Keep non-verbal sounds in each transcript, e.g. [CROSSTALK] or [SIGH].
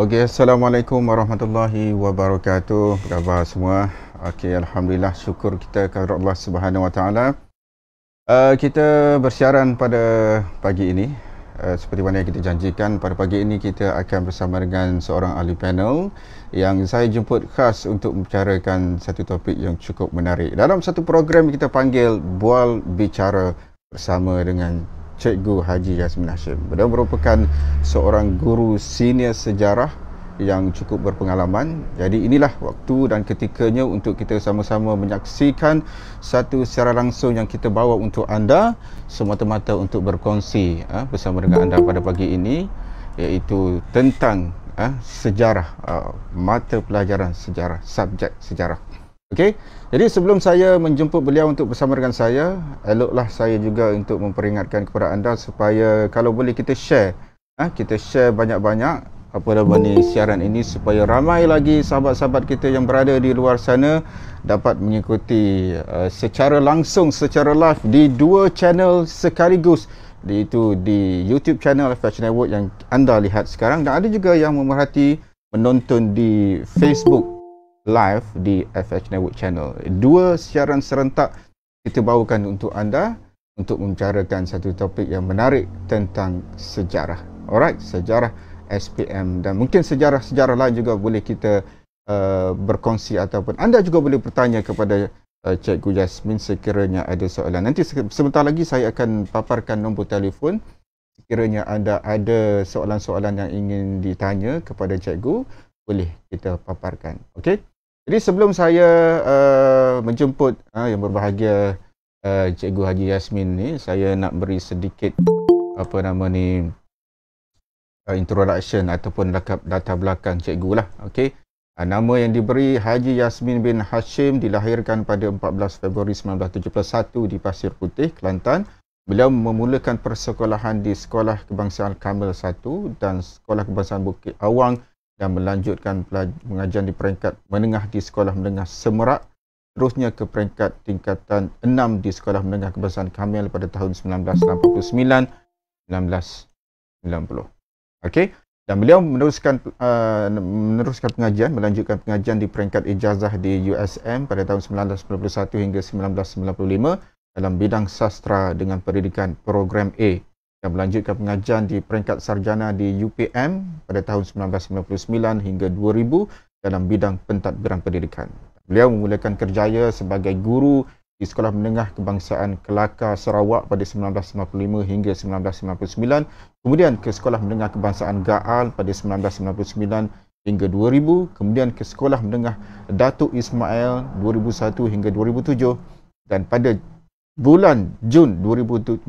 Okey, Assalamualaikum warahmatullahi wabarakatuh. Apa khabar semua? Okey, alhamdulillah syukur kita kepada Allah Subhanahu wa taala. Eh, kita bersiaran pada pagi ini. Uh, seperti mana yang kita janjikan pada pagi ini kita akan bersama dengan seorang ahli panel yang saya jemput khas untuk membicarakan satu topik yang cukup menarik dalam satu program kita panggil bual bicara bersama dengan Cikgu Haji Yasmin Hashim. Beliau merupakan seorang guru senior sejarah yang cukup berpengalaman. Jadi inilah waktu dan ketikanya untuk kita sama-sama menyaksikan satu secara langsung yang kita bawa untuk anda semata-mata untuk berkongsi eh, bersama dengan anda pada pagi ini iaitu tentang eh, sejarah, eh, mata pelajaran sejarah, subjek sejarah. Okey. Jadi sebelum saya menjemput beliau untuk bersama dengan saya, eloklah saya juga untuk memperingatkan kepada anda supaya kalau boleh kita share, ha, kita share banyak-banyak apa nama ni siaran ini supaya ramai lagi sahabat-sahabat kita yang berada di luar sana dapat mengikuti uh, secara langsung secara live di dua channel sekaligus di itu di YouTube channel Fashion Network yang anda lihat sekarang dan ada juga yang memerhati menonton di Facebook live di FH Network Channel. Dua siaran serentak kita bawakan untuk anda untuk membicarakan satu topik yang menarik tentang sejarah. Alright, sejarah SPM dan mungkin sejarah-sejarah lain juga boleh kita uh, berkongsi ataupun anda juga boleh bertanya kepada uh, Cikgu Jasmine sekiranya ada soalan. Nanti sebentar lagi saya akan paparkan nombor telefon sekiranya anda ada soalan-soalan yang ingin ditanya kepada Cikgu boleh kita paparkan. Okey? Jadi sebelum saya uh, menjemput uh, yang berbahagia uh, Cikgu Haji Yasmin ni, saya nak beri sedikit apa nama ni uh, introduction ataupun data belakang cikgu lah. Okey, Uh, nama yang diberi Haji Yasmin bin Hashim dilahirkan pada 14 Februari 1971 di Pasir Putih, Kelantan. Beliau memulakan persekolahan di Sekolah Kebangsaan Kamil 1 dan Sekolah Kebangsaan Bukit Awang 1 dan melanjutkan pengajian di peringkat menengah di Sekolah Menengah Semerak terusnya ke peringkat tingkatan 6 di Sekolah Menengah Kebangsaan Kamil pada tahun 1989-1990. Okey, dan beliau meneruskan uh, meneruskan pengajian, melanjutkan pengajian di peringkat ijazah di USM pada tahun 1991 hingga 1995 dalam bidang sastra dengan pendidikan program A yang melanjutkan pengajian di peringkat sarjana di UPM pada tahun 1999 hingga 2000 dalam bidang pentadbiran pendidikan. Beliau memulakan kerjaya sebagai guru di Sekolah Menengah Kebangsaan Kelaka Sarawak pada 1995 hingga 1999, kemudian ke Sekolah Menengah Kebangsaan Gaal pada 1999 hingga 2000, kemudian ke Sekolah Menengah Datuk Ismail 2001 hingga 2007 dan pada bulan Jun 2007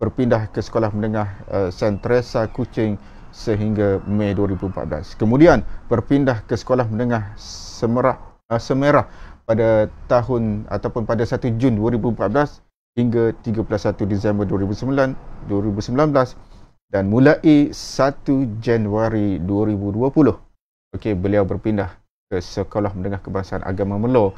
berpindah ke sekolah menengah eh, Saint Teresa Kuching sehingga Mei 2014. Kemudian berpindah ke sekolah menengah Semerah eh, Semerah pada tahun ataupun pada 1 Jun 2014 hingga 31 Disember 2009 2019 dan mulai 1 Januari 2020. Okey, beliau berpindah ke sekolah menengah kebangsaan agama Melo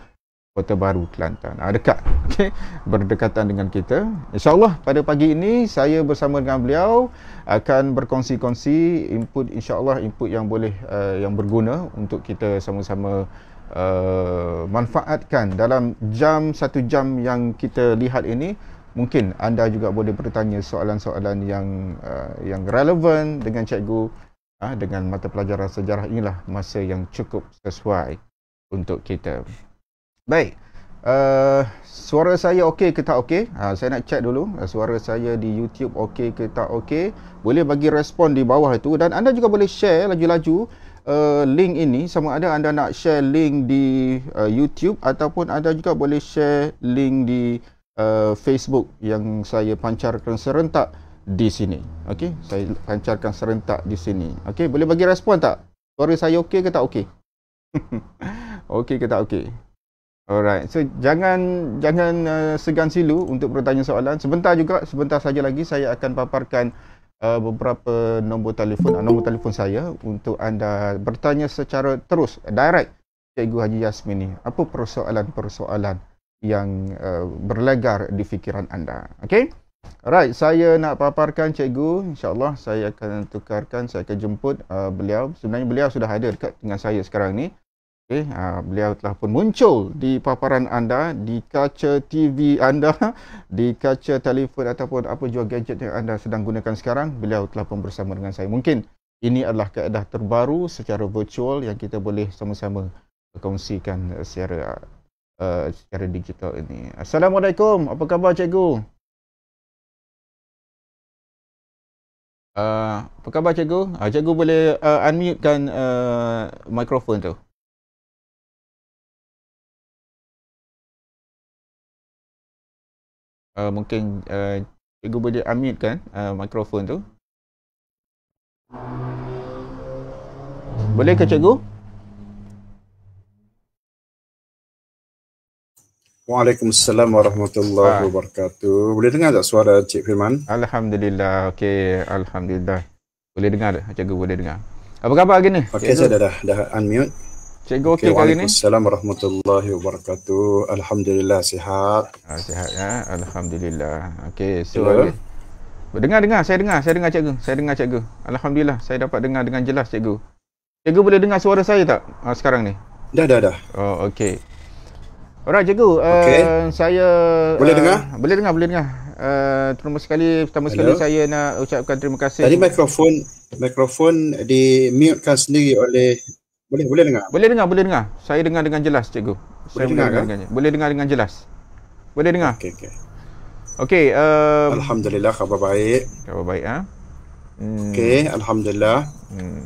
Kota Baru Kelantan ha, dekat [LAUGHS] okey berdekatan dengan kita insyaallah pada pagi ini saya bersama dengan beliau akan berkongsi-kongsi input insyaallah input yang boleh uh, yang berguna untuk kita sama-sama uh, manfaatkan dalam jam satu jam yang kita lihat ini mungkin anda juga boleh bertanya soalan-soalan yang uh, yang relevan dengan cikgu uh, dengan mata pelajaran sejarah inilah masa yang cukup sesuai untuk kita Baik. Uh, suara saya okey ke tak okey? Ha, saya nak check dulu. Uh, suara saya di YouTube okey ke tak okey? Boleh bagi respon di bawah itu. Dan anda juga boleh share laju-laju uh, link ini. Sama ada anda nak share link di uh, YouTube ataupun anda juga boleh share link di uh, Facebook yang saya pancarkan serentak di sini. Okey? Saya pancarkan serentak di sini. Okey? Boleh bagi respon tak? Suara saya okey ke tak okey? [LAUGHS] okey ke tak okey? Alright, so jangan jangan uh, segan silu untuk bertanya soalan. Sebentar juga, sebentar saja lagi saya akan paparkan uh, beberapa nombor telefon uh, nombor telefon saya untuk anda bertanya secara terus direct Cikgu Haji Yasmin ni. Apa persoalan-persoalan yang uh, berlegar di fikiran anda? Okay? Alright, saya nak paparkan cikgu. InsyaAllah saya akan tukarkan, saya akan jemput uh, beliau. Sebenarnya beliau sudah ada dekat dengan saya sekarang ni. Okay, uh, eh, ah, beliau telah pun muncul di paparan anda, di kaca TV anda, [LAUGHS] di kaca telefon ataupun apa jual gadget yang anda sedang gunakan sekarang. Beliau telah pun bersama dengan saya. Mungkin ini adalah keadaan terbaru secara virtual yang kita boleh sama-sama kongsikan secara uh, secara digital ini. Assalamualaikum. Apa khabar cikgu? Uh, apa khabar cikgu? Uh, cikgu boleh uh, unmute kan uh, mikrofon tu. uh, mungkin uh, cikgu boleh amit kan uh, mikrofon tu. Boleh ke cikgu? Waalaikumsalam warahmatullahi ha. wabarakatuh. Boleh dengar tak suara Cik Firman? Alhamdulillah. Okey, alhamdulillah. Boleh dengar tak? Cikgu boleh dengar. Apa khabar hari ni? Okey, saya dah, dah, dah unmute. Cikgu okey okay, kali ni? Assalamualaikum warahmatullahi wabarakatuh. Alhamdulillah sihat. Ha, sihat ya. Alhamdulillah. Okey, so yeah. Dengar dengar, saya dengar, saya dengar cikgu. Saya dengar cikgu. Alhamdulillah, saya dapat dengar dengan jelas cikgu. Cikgu boleh dengar suara saya tak ha, sekarang ni? Dah dah dah. Oh, okey. Orang cikgu, eh, okay. saya Boleh uh, dengar? Boleh dengar, boleh dengar. Uh, terima sekali pertama Hello. sekali saya nak ucapkan terima kasih. Tadi mikrofon mikrofon di mute kan sendiri oleh boleh, boleh dengar. Boleh dengar, boleh dengar. Saya dengar dengan jelas, cikgu. Boleh saya dengar dengan, kan? dengan Boleh dengar dengan jelas. Boleh dengar. Okey, okey. Okey, um, alhamdulillah khabar baik. Khabar baik ah. Ha? Hmm. Okey, alhamdulillah. Hmm.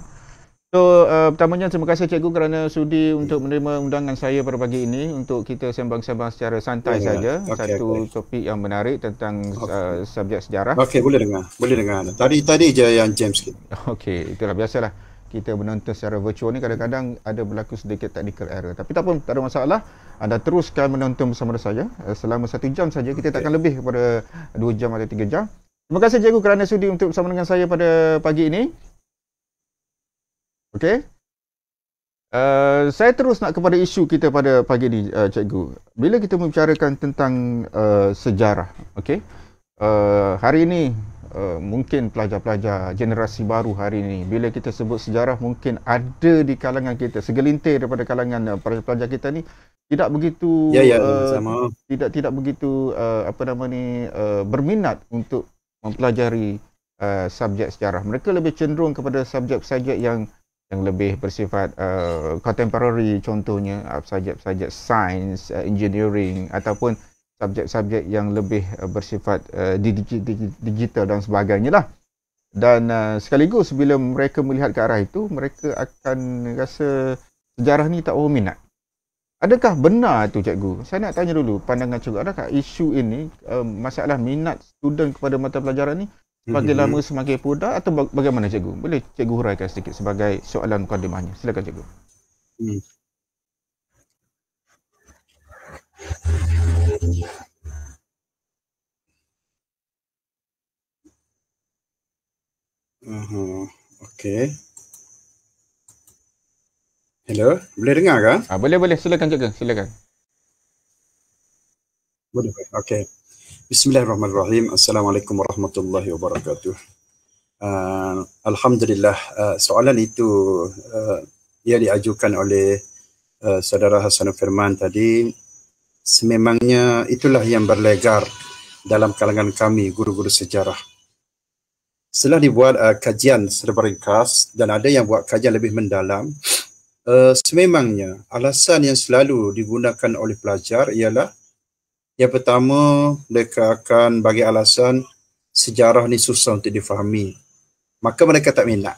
So, uh, pertamanya terima kasih cikgu kerana sudi hmm. untuk menerima undangan saya pada pagi ini untuk kita sembang-sembang secara santai yeah, ya. saja okay, satu okay. topik yang menarik tentang okay. uh, eh, subjek sejarah. Okey, boleh dengar. Boleh dengar. Tadi tadi je yang James. [LAUGHS] Okey, itulah biasalah kita menonton secara virtual ni kadang-kadang ada berlaku sedikit technical error tapi tak pun tak ada masalah anda teruskan menonton bersama saya eh, selama satu jam saja kita takkan lebih kepada dua jam atau tiga jam terima kasih cikgu kerana sudi untuk bersama dengan saya pada pagi ini Okey. Uh, saya terus nak kepada isu kita pada pagi ini, uh, cikgu bila kita membicarakan tentang uh, sejarah okay? uh, hari ini uh, mungkin pelajar-pelajar generasi baru hari ini bila kita sebut sejarah mungkin ada di kalangan kita segelintir daripada kalangan uh, pelajar-pelajar kita ni tidak begitu ya, ya, uh, eh, sama. tidak tidak begitu uh, apa nama ni uh, berminat untuk mempelajari uh, subjek sejarah mereka lebih cenderung kepada subjek-subjek yang yang lebih bersifat uh, contemporary contohnya uh, subjek-subjek sains uh, engineering ataupun subjek-subjek yang lebih eh, bersifat eh, digital dan sebagainya lah. Dan eh, sekaligus bila mereka melihat ke arah itu, mereka akan rasa sejarah ni tak orang minat. Adakah benar tu cikgu? Saya nak tanya dulu pandangan cikgu. Adakah isu ini, um, masalah minat student kepada mata pelajaran ini semakin hmm. lama semakin pudar atau bagaimana cikgu? Boleh cikgu huraikan sedikit sebagai soalan mukadimahnya. Silakan cikgu. Hmm. Uh -huh. Okay. Hello, boleh dengar ke? Ah, boleh, boleh. Silakan, Cik Silakan. Boleh, boleh. Okay. Bismillahirrahmanirrahim. Assalamualaikum warahmatullahi wabarakatuh. Uh, Alhamdulillah, uh, soalan itu uh, ia diajukan oleh uh, saudara Hassan Firman tadi sememangnya itulah yang berlegar dalam kalangan kami guru-guru sejarah. Setelah dibuat uh, kajian secara ringkas dan ada yang buat kajian lebih mendalam, uh, sememangnya alasan yang selalu digunakan oleh pelajar ialah yang pertama mereka akan bagi alasan sejarah ni susah untuk difahami. Maka mereka tak minat.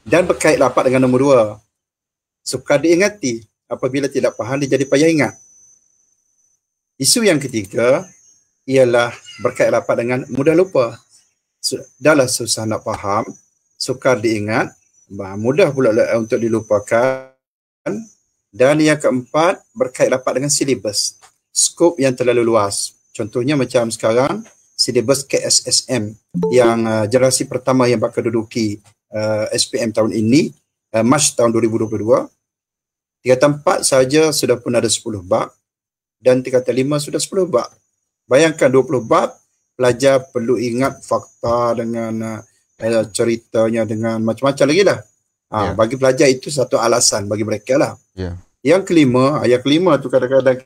Dan berkait rapat dengan nombor dua, suka diingati apabila tidak faham dia jadi payah ingat. Isu yang ketiga ialah berkait rapat dengan mudah lupa. Dahlah susah nak faham, sukar diingat, mudah pula lah untuk dilupakan. Dan yang keempat berkait rapat dengan silibus. Skop yang terlalu luas. Contohnya macam sekarang, silibus KSSM yang uh, generasi pertama yang bakal duduki uh, SPM tahun ini, uh, Mac tahun 2022. Tiga tempat saja sudah pun ada 10 bab dan tingkat 5 sudah sepuluh bab. Bayangkan dua puluh bab, pelajar perlu ingat fakta dengan uh, eh, ceritanya dengan macam-macam lagi lah. Ha, yeah. Bagi pelajar itu satu alasan bagi mereka lah. Yeah. Yang kelima, ayat kelima tu kadang-kadang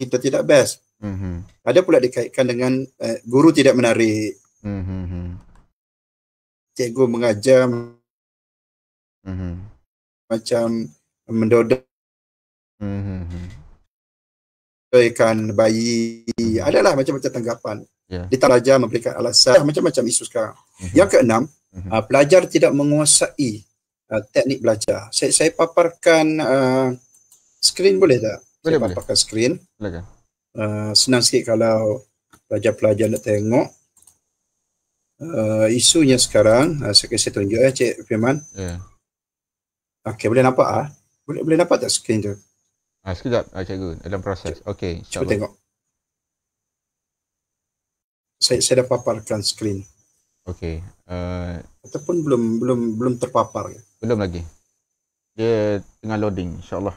kita tidak best. Mm-hmm. Ada pula dikaitkan dengan uh, guru tidak menarik. Mm-hmm. Cikgu mengajar mm-hmm. macam mendodak. Mm-hmm menceraikan bayi adalah macam-macam tanggapan yeah. Dia pelajar memberikan alasan macam-macam isu sekarang mm-hmm. yang keenam mm-hmm. uh, pelajar tidak menguasai uh, teknik belajar saya saya paparkan uh, skrin boleh tak boleh, saya paparkan boleh. skrin uh, senang sikit kalau pelajar-pelajar nak tengok uh, isunya sekarang uh, saya saya tunjuk ya cik firman yeah. okey boleh nampak ah boleh boleh nampak tak screen tu Ha, sekejap, ha, cikgu. Dalam proses. Okey, insyaAllah. Cuba tengok. Saya, saya dah paparkan skrin. Okey. Uh, Ataupun belum belum belum terpapar. Belum lagi. Dia tengah loading, insyaAllah.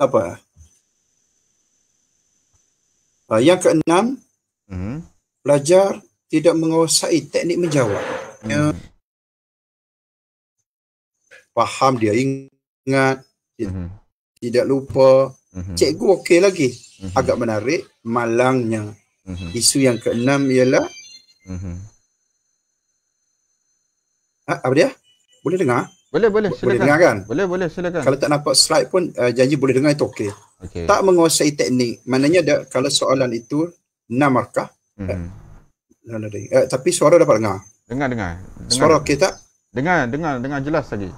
Apa? Uh, yang keenam, mm-hmm. belajar tidak menguasai teknik menjawab. Mm-hmm faham dia ingat dia mm-hmm. tidak lupa mm-hmm. cikgu okey lagi mm-hmm. agak menarik malangnya mm-hmm. isu yang keenam ialah mm-hmm. ha, apa dia boleh dengar boleh boleh silakan boleh dengar kan boleh boleh silakan kalau tak nampak slide pun uh, janji boleh dengar itu okey okay. tak menguasai teknik maknanya ada kalau soalan itu enam markah mm-hmm. eh, tapi suara dapat dengar dengar dengar, dengar. suara okey tak dengar dengar dengar jelas lagi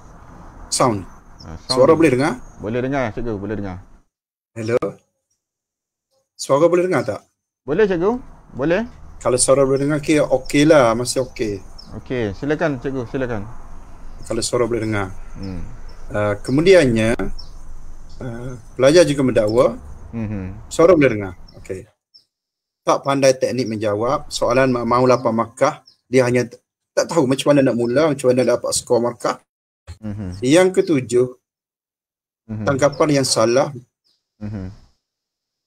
sound. Uh, sound. Suara boleh dengar? Boleh dengar, cikgu. Boleh dengar. Hello. Suara boleh dengar tak? Boleh, cikgu. Boleh. Kalau suara boleh dengar, okey okay lah. Masih okey. Okey. Silakan, cikgu. Silakan. Kalau suara boleh dengar. Hmm. Uh, kemudiannya, uh, pelajar juga mendakwa. Hmm. Suara boleh dengar. Okey. Tak pandai teknik menjawab. Soalan ma- mahu lapar Dia hanya tak tahu macam mana nak mula, macam mana nak dapat skor markah. Mm-hmm. Yang ketujuh, mm-hmm. tangkapan yang salah. Mm-hmm.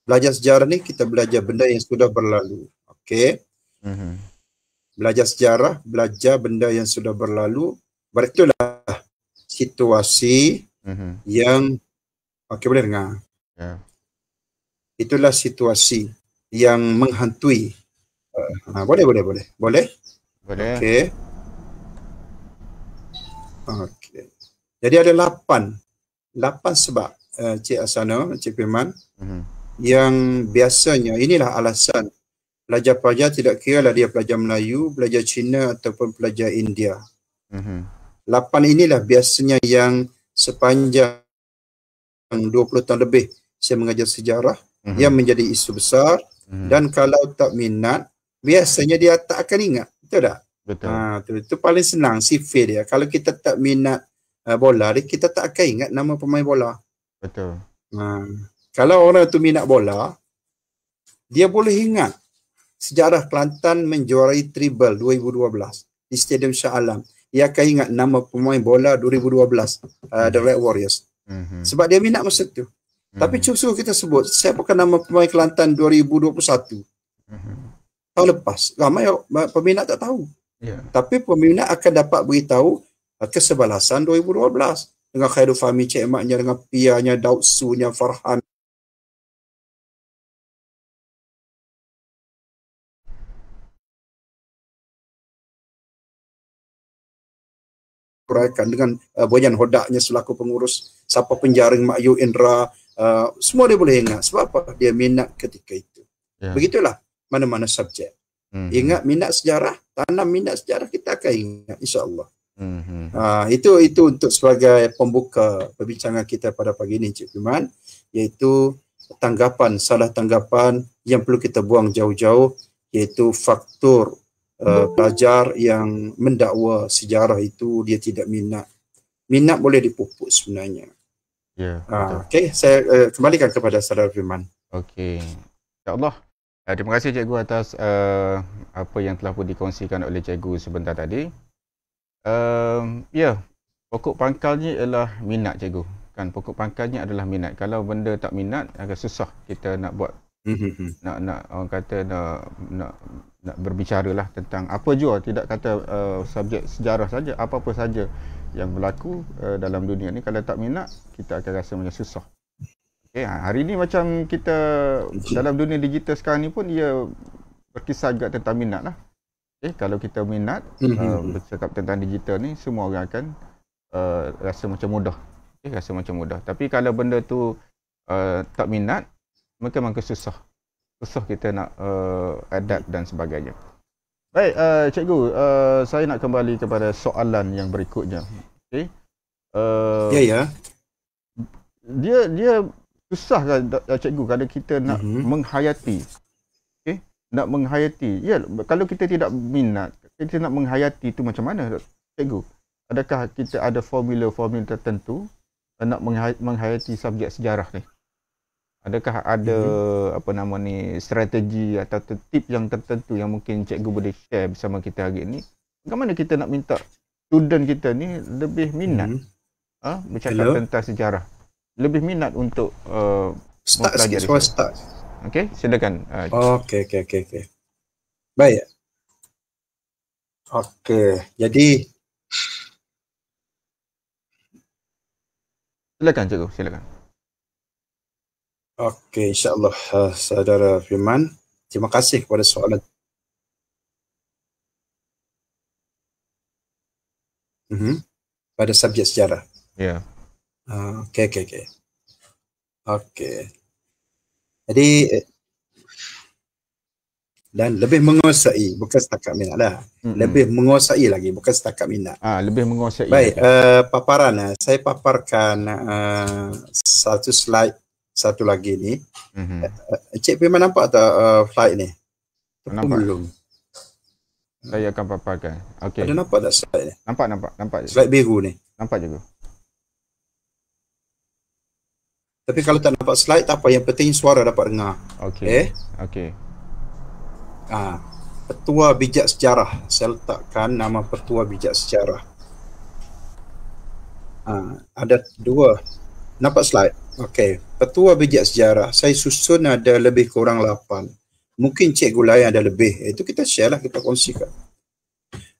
Belajar sejarah ni kita belajar benda yang sudah berlalu. Okey. Mm-hmm. Belajar sejarah, belajar benda yang sudah berlalu. Beritulah situasi mm-hmm. yang, okey boleh dengar. Yeah. Itulah situasi yang menghantui. Uh, boleh, boleh, boleh. Boleh? Boleh. Okey. Okey. Ah, jadi ada lapan, lapan sebab uh, Cik Asana, Cik Firman mm-hmm. yang biasanya inilah alasan pelajar-pelajar tidak kira lah dia pelajar Melayu, pelajar Cina ataupun pelajar India. Mm-hmm. Lapan inilah biasanya yang sepanjang 20 tahun lebih saya mengajar sejarah mm-hmm. yang menjadi isu besar mm-hmm. dan kalau tak minat biasanya dia tak akan ingat. Betul tak? Betul. Ha, itu, itu paling senang sifir dia. Kalau kita tak minat uh, bola ni kita tak akan ingat nama pemain bola. Betul. Ha. Kalau orang tu minat bola, dia boleh ingat sejarah Kelantan menjuarai Tribal 2012 di Stadium Shah Alam. Dia akan ingat nama pemain bola 2012 uh, ah, The Red Warriors. hmm Sebab dia minat masa tu. hmm Tapi mhm. cuba kita sebut siapakah nama pemain Kelantan 2021. hmm Tahun lepas. Ramai peminat tak tahu. Yeah. Tapi peminat akan dapat beritahu kesebalasan 2012 dengan Khairul Fahmi Cik Maknya, dengan Pianya, Daud Sunya, Farhan kuraikan dengan uh, Bojan Hodaknya selaku pengurus siapa penjaring Mak Yu Indra uh, semua dia boleh ingat sebab apa dia minat ketika itu yeah. begitulah mana-mana subjek hmm ingat minat sejarah tanam minat sejarah kita akan ingat Allah. Uh, itu itu untuk sebagai pembuka perbincangan kita pada pagi ini Cik Firman iaitu tanggapan salah tanggapan yang perlu kita buang jauh-jauh iaitu faktor uh, pelajar yang mendakwa sejarah itu dia tidak minat minat boleh dipupuk sebenarnya ya yeah, uh, okey saya uh, kembalikan kepada saudara Firman okey Ya Allah. Eh, terima kasih cikgu atas uh, apa yang telah pun dikongsikan oleh cikgu sebentar tadi ya, yeah. pokok pangkalnya ialah minat cikgu. Kan pokok pangkalnya adalah minat. Kalau benda tak minat agak susah kita nak buat mm-hmm. nak nak orang kata nak nak nak berbicara tentang apa jua tidak kata uh, subjek sejarah saja apa-apa saja yang berlaku uh, dalam dunia ni kalau tak minat kita akan rasa macam susah. Okay, ha, hari ni macam kita dalam dunia digital sekarang ni pun ia berkisar juga tentang minat lah. Okay, eh, kalau kita minat mm-hmm. uh, eh, bercakap tentang digital ni, semua orang akan uh, rasa macam mudah. Okay, rasa macam mudah. Tapi kalau benda tu uh, tak minat, mungkin memang susah. Susah kita nak uh, adapt dan sebagainya. Baik, uh, cikgu. Uh, saya nak kembali kepada soalan yang berikutnya. Okay. Uh, ya, yeah, ya. Yeah. Dia, dia susah kan, cikgu, kalau kita nak mm-hmm. menghayati nak menghayati. Ya, kalau kita tidak minat, kita nak menghayati itu macam mana, cikgu? Adakah kita ada formula-formula tertentu eh, nak menghayati subjek sejarah ni? Adakah ada hmm apa nama ni strategi atau tip yang tertentu yang mungkin cikgu boleh share bersama kita hari ini? Bagaimana kita nak minta student kita ni lebih minat mm-hmm. ah ha, bercakap Hello. tentang sejarah? Lebih minat untuk uh, start mempelajari. Sikit, start. Okey, silakan. Uh, okey, okey, okey, okey. Baik. Okey, jadi Silakan cikgu, silakan. Okey, insyaAllah uh, saudara Firman. Terima kasih kepada soalan. Mm-hmm. Pada subjek sejarah. Ya. Yeah. Uh, okey, okey, okey. Okey, jadi eh, dan lebih menguasai bukan setakat minat lah. Mm-hmm. Lebih menguasai lagi bukan setakat minat. Ah, lebih menguasai. Baik, uh, paparan lah. Saya paparkan uh, satu slide satu lagi ni. Mm-hmm. Encik Pima nampak tak uh, flight ni? Nampak. Belum. Saya akan paparkan. Okay. Ada nampak tak slide ni? Nampak, nampak. nampak Slide biru ni. Nampak juga. Tapi kalau tak nampak slide tak apa yang penting suara dapat dengar. Okey. Eh? Okey. Ah, ha, petua bijak sejarah. Saya letakkan nama petua bijak sejarah. Ha, ada dua. Nampak slide? Okey. Petua bijak sejarah. Saya susun ada lebih kurang lapan. Mungkin cikgu lain ada lebih. Itu kita share lah, kita kongsikan.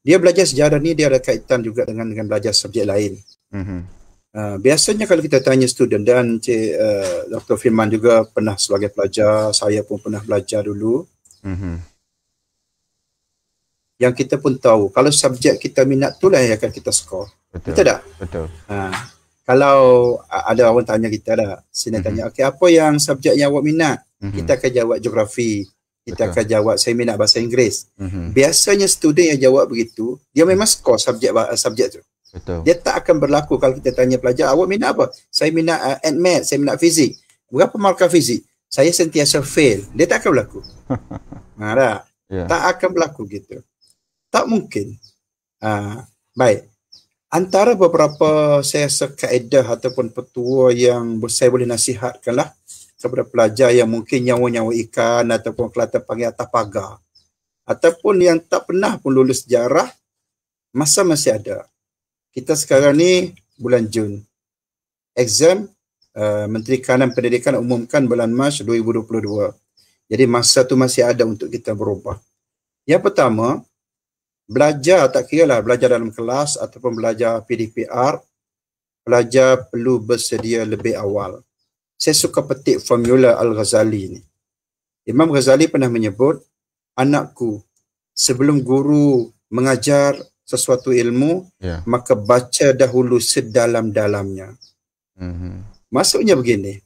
Dia belajar sejarah ni dia ada kaitan juga dengan dengan belajar subjek lain. mm Ah, biasanya kalau kita tanya student dan Cik, uh, ah, Dr. Firman juga pernah sebagai pelajar, saya pun pernah belajar dulu. Mm-hmm. Yang kita pun tahu, kalau subjek kita minat tu lah yang akan kita skor. Betul. Betul tak? Betul. Ha. Kalau ada orang tanya kita dah, sini mm-hmm. tanya, okay, apa yang subjek yang awak minat? Mm-hmm. Kita akan jawab geografi. Kita Betul. akan jawab, saya minat bahasa Inggeris. Mm-hmm. Biasanya student yang jawab begitu, dia memang skor subjek, subjek tu. Betul. Dia tak akan berlaku kalau kita tanya pelajar, awak minat apa? Saya minat uh, admat, saya minat fizik. Berapa markah fizik? Saya sentiasa fail. Dia tak akan berlaku. nah, [LAUGHS] ha, tak? Yeah. tak akan berlaku gitu. Tak mungkin. Uh, baik. Antara beberapa saya rasa kaedah ataupun petua yang saya boleh nasihatkan lah kepada pelajar yang mungkin nyawa-nyawa ikan ataupun kelata panggil atas pagar ataupun yang tak pernah pun lulus sejarah masa masih ada kita sekarang ni bulan Jun. Exam uh, Menteri Kanan Pendidikan umumkan bulan Mac 2022. Jadi masa tu masih ada untuk kita berubah. Yang pertama, belajar tak kira lah belajar dalam kelas ataupun belajar PDPR, belajar perlu bersedia lebih awal. Saya suka petik formula Al-Ghazali ni. Imam Ghazali pernah menyebut, anakku sebelum guru mengajar sesuatu ilmu yeah. maka baca dahulu sedalam-dalamnya. Mm-hmm. Maksudnya begini.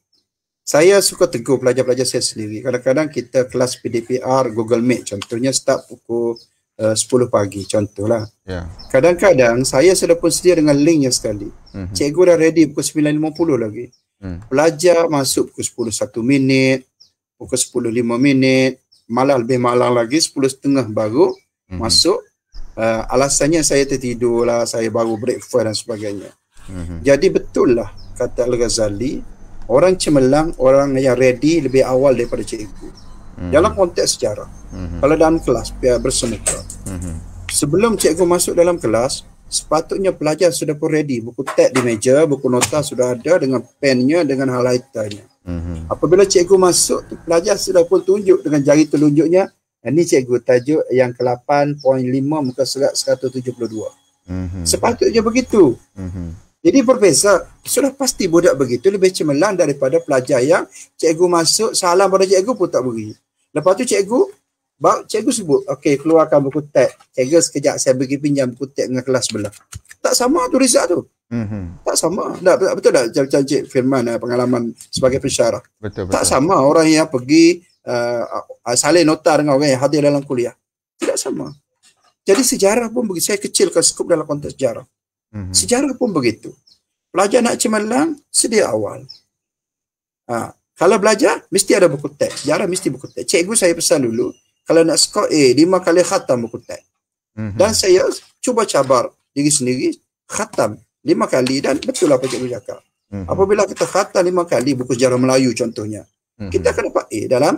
Saya suka tegur pelajar-pelajar saya sendiri. Kadang-kadang kita kelas PDPR Google Meet contohnya start pukul eh, uh, 10 pagi contohlah. Yeah. Kadang-kadang saya sudah pun sedia dengan linknya sekali. Mm-hmm. Cikgu dah ready pukul 9.50 lagi. Mm. Pelajar masuk pukul 10.01 minit, pukul 10.05 minit, malah lebih malang lagi 10.30 baru mm-hmm. masuk uh, alasannya saya tertidur lah, saya baru breakfast dan sebagainya. Mm-hmm. Jadi betul lah kata Al-Ghazali, orang cemerlang, orang yang ready lebih awal daripada cikgu. Mm-hmm. Dalam konteks sejarah. Mm-hmm. Kalau dalam kelas, biar ya, bersemuka. Mm-hmm. Sebelum cikgu masuk dalam kelas, sepatutnya pelajar sudah pun ready. Buku teks di meja, buku nota sudah ada dengan pennya, dengan highlighternya. Mm-hmm. Apabila cikgu masuk, pelajar sudah pun tunjuk dengan jari telunjuknya, ini cikgu tajuk yang ke-8.5 muka surat 172. Mm-hmm. Sepatutnya begitu. Mm-hmm. Jadi profesor, sudah pasti budak begitu lebih cemerlang daripada pelajar yang cikgu masuk salam pada cikgu pun tak beri. Lepas tu cikgu, bau cikgu sebut, okey keluarkan buku teks. Cikgu sekejap saya bagi pinjam buku teks dengan kelas sebelah. Tak sama tu result tu. Mm-hmm. Tak sama. Tak, betul tak cantik firman eh, pengalaman sebagai pensyarah? Betul, betul. Tak sama orang yang pergi uh, uh, salin nota dengan orang yang hadir dalam kuliah. Tidak sama. Jadi sejarah pun begitu. Saya kecilkan skop dalam konteks sejarah. Mm-hmm. Sejarah pun begitu. Pelajar nak cemerlang, sedia awal. Ha. Kalau belajar, mesti ada buku teks. Sejarah mesti buku teks. Cikgu saya pesan dulu, kalau nak skor A, lima kali khatam buku teks. Mm-hmm. Dan saya cuba cabar diri sendiri, khatam lima kali dan betul apa cikgu cakap. Mm-hmm. Apabila kita khatam lima kali buku sejarah Melayu contohnya, mm-hmm. kita akan dapat A dalam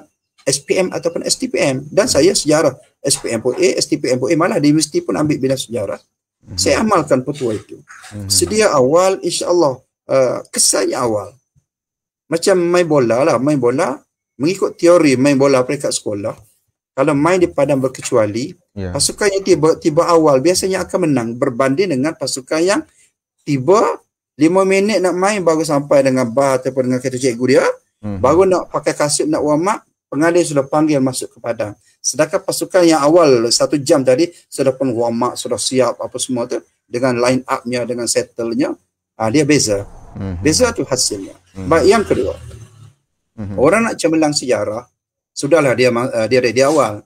SPM ataupun STPM dan saya sejarah SPM pun A, STPM pun A malah di universiti pun ambil bidang sejarah mm-hmm. saya amalkan petua itu mm-hmm. sedia awal insyaAllah uh, kesannya awal macam main bola lah, main bola mengikut teori main bola peringkat sekolah kalau main di padang berkecuali yeah. pasukan yang tiba, tiba awal biasanya akan menang berbanding dengan pasukan yang tiba lima minit nak main baru sampai dengan bar ataupun dengan kereta cikgu dia mm-hmm. baru nak pakai kasut nak warm up pengalih sudah panggil masuk ke padang. Sedangkan pasukan yang awal satu jam tadi sudah pun warm sudah siap apa semua tu dengan line upnya, dengan settlenya, nya ah, dia beza. Mm-hmm. Beza tu hasilnya. Mm-hmm. Baik yang kedua, mm-hmm. orang nak cemerlang sejarah, sudahlah dia uh, dia dari awal.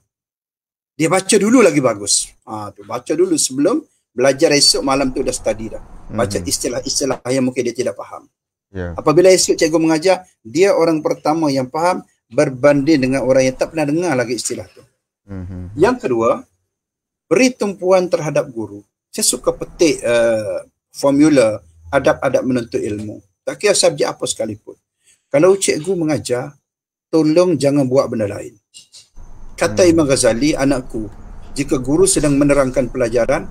Dia baca dulu lagi bagus. Ah, uh, baca dulu sebelum belajar esok malam tu dah study dah. Baca mm-hmm. istilah-istilah yang mungkin dia tidak faham. Yeah. Apabila esok cikgu mengajar, dia orang pertama yang faham berbanding dengan orang yang tak pernah dengar lagi istilah tu. Mm-hmm. Yang kedua, beri tumpuan terhadap guru. Saya suka petik uh, formula adab-adab menuntut ilmu. Tak kira subjek apa sekalipun. Kalau cikgu mengajar, tolong jangan buat benda lain. Kata hmm. Imam Ghazali, anakku, jika guru sedang menerangkan pelajaran,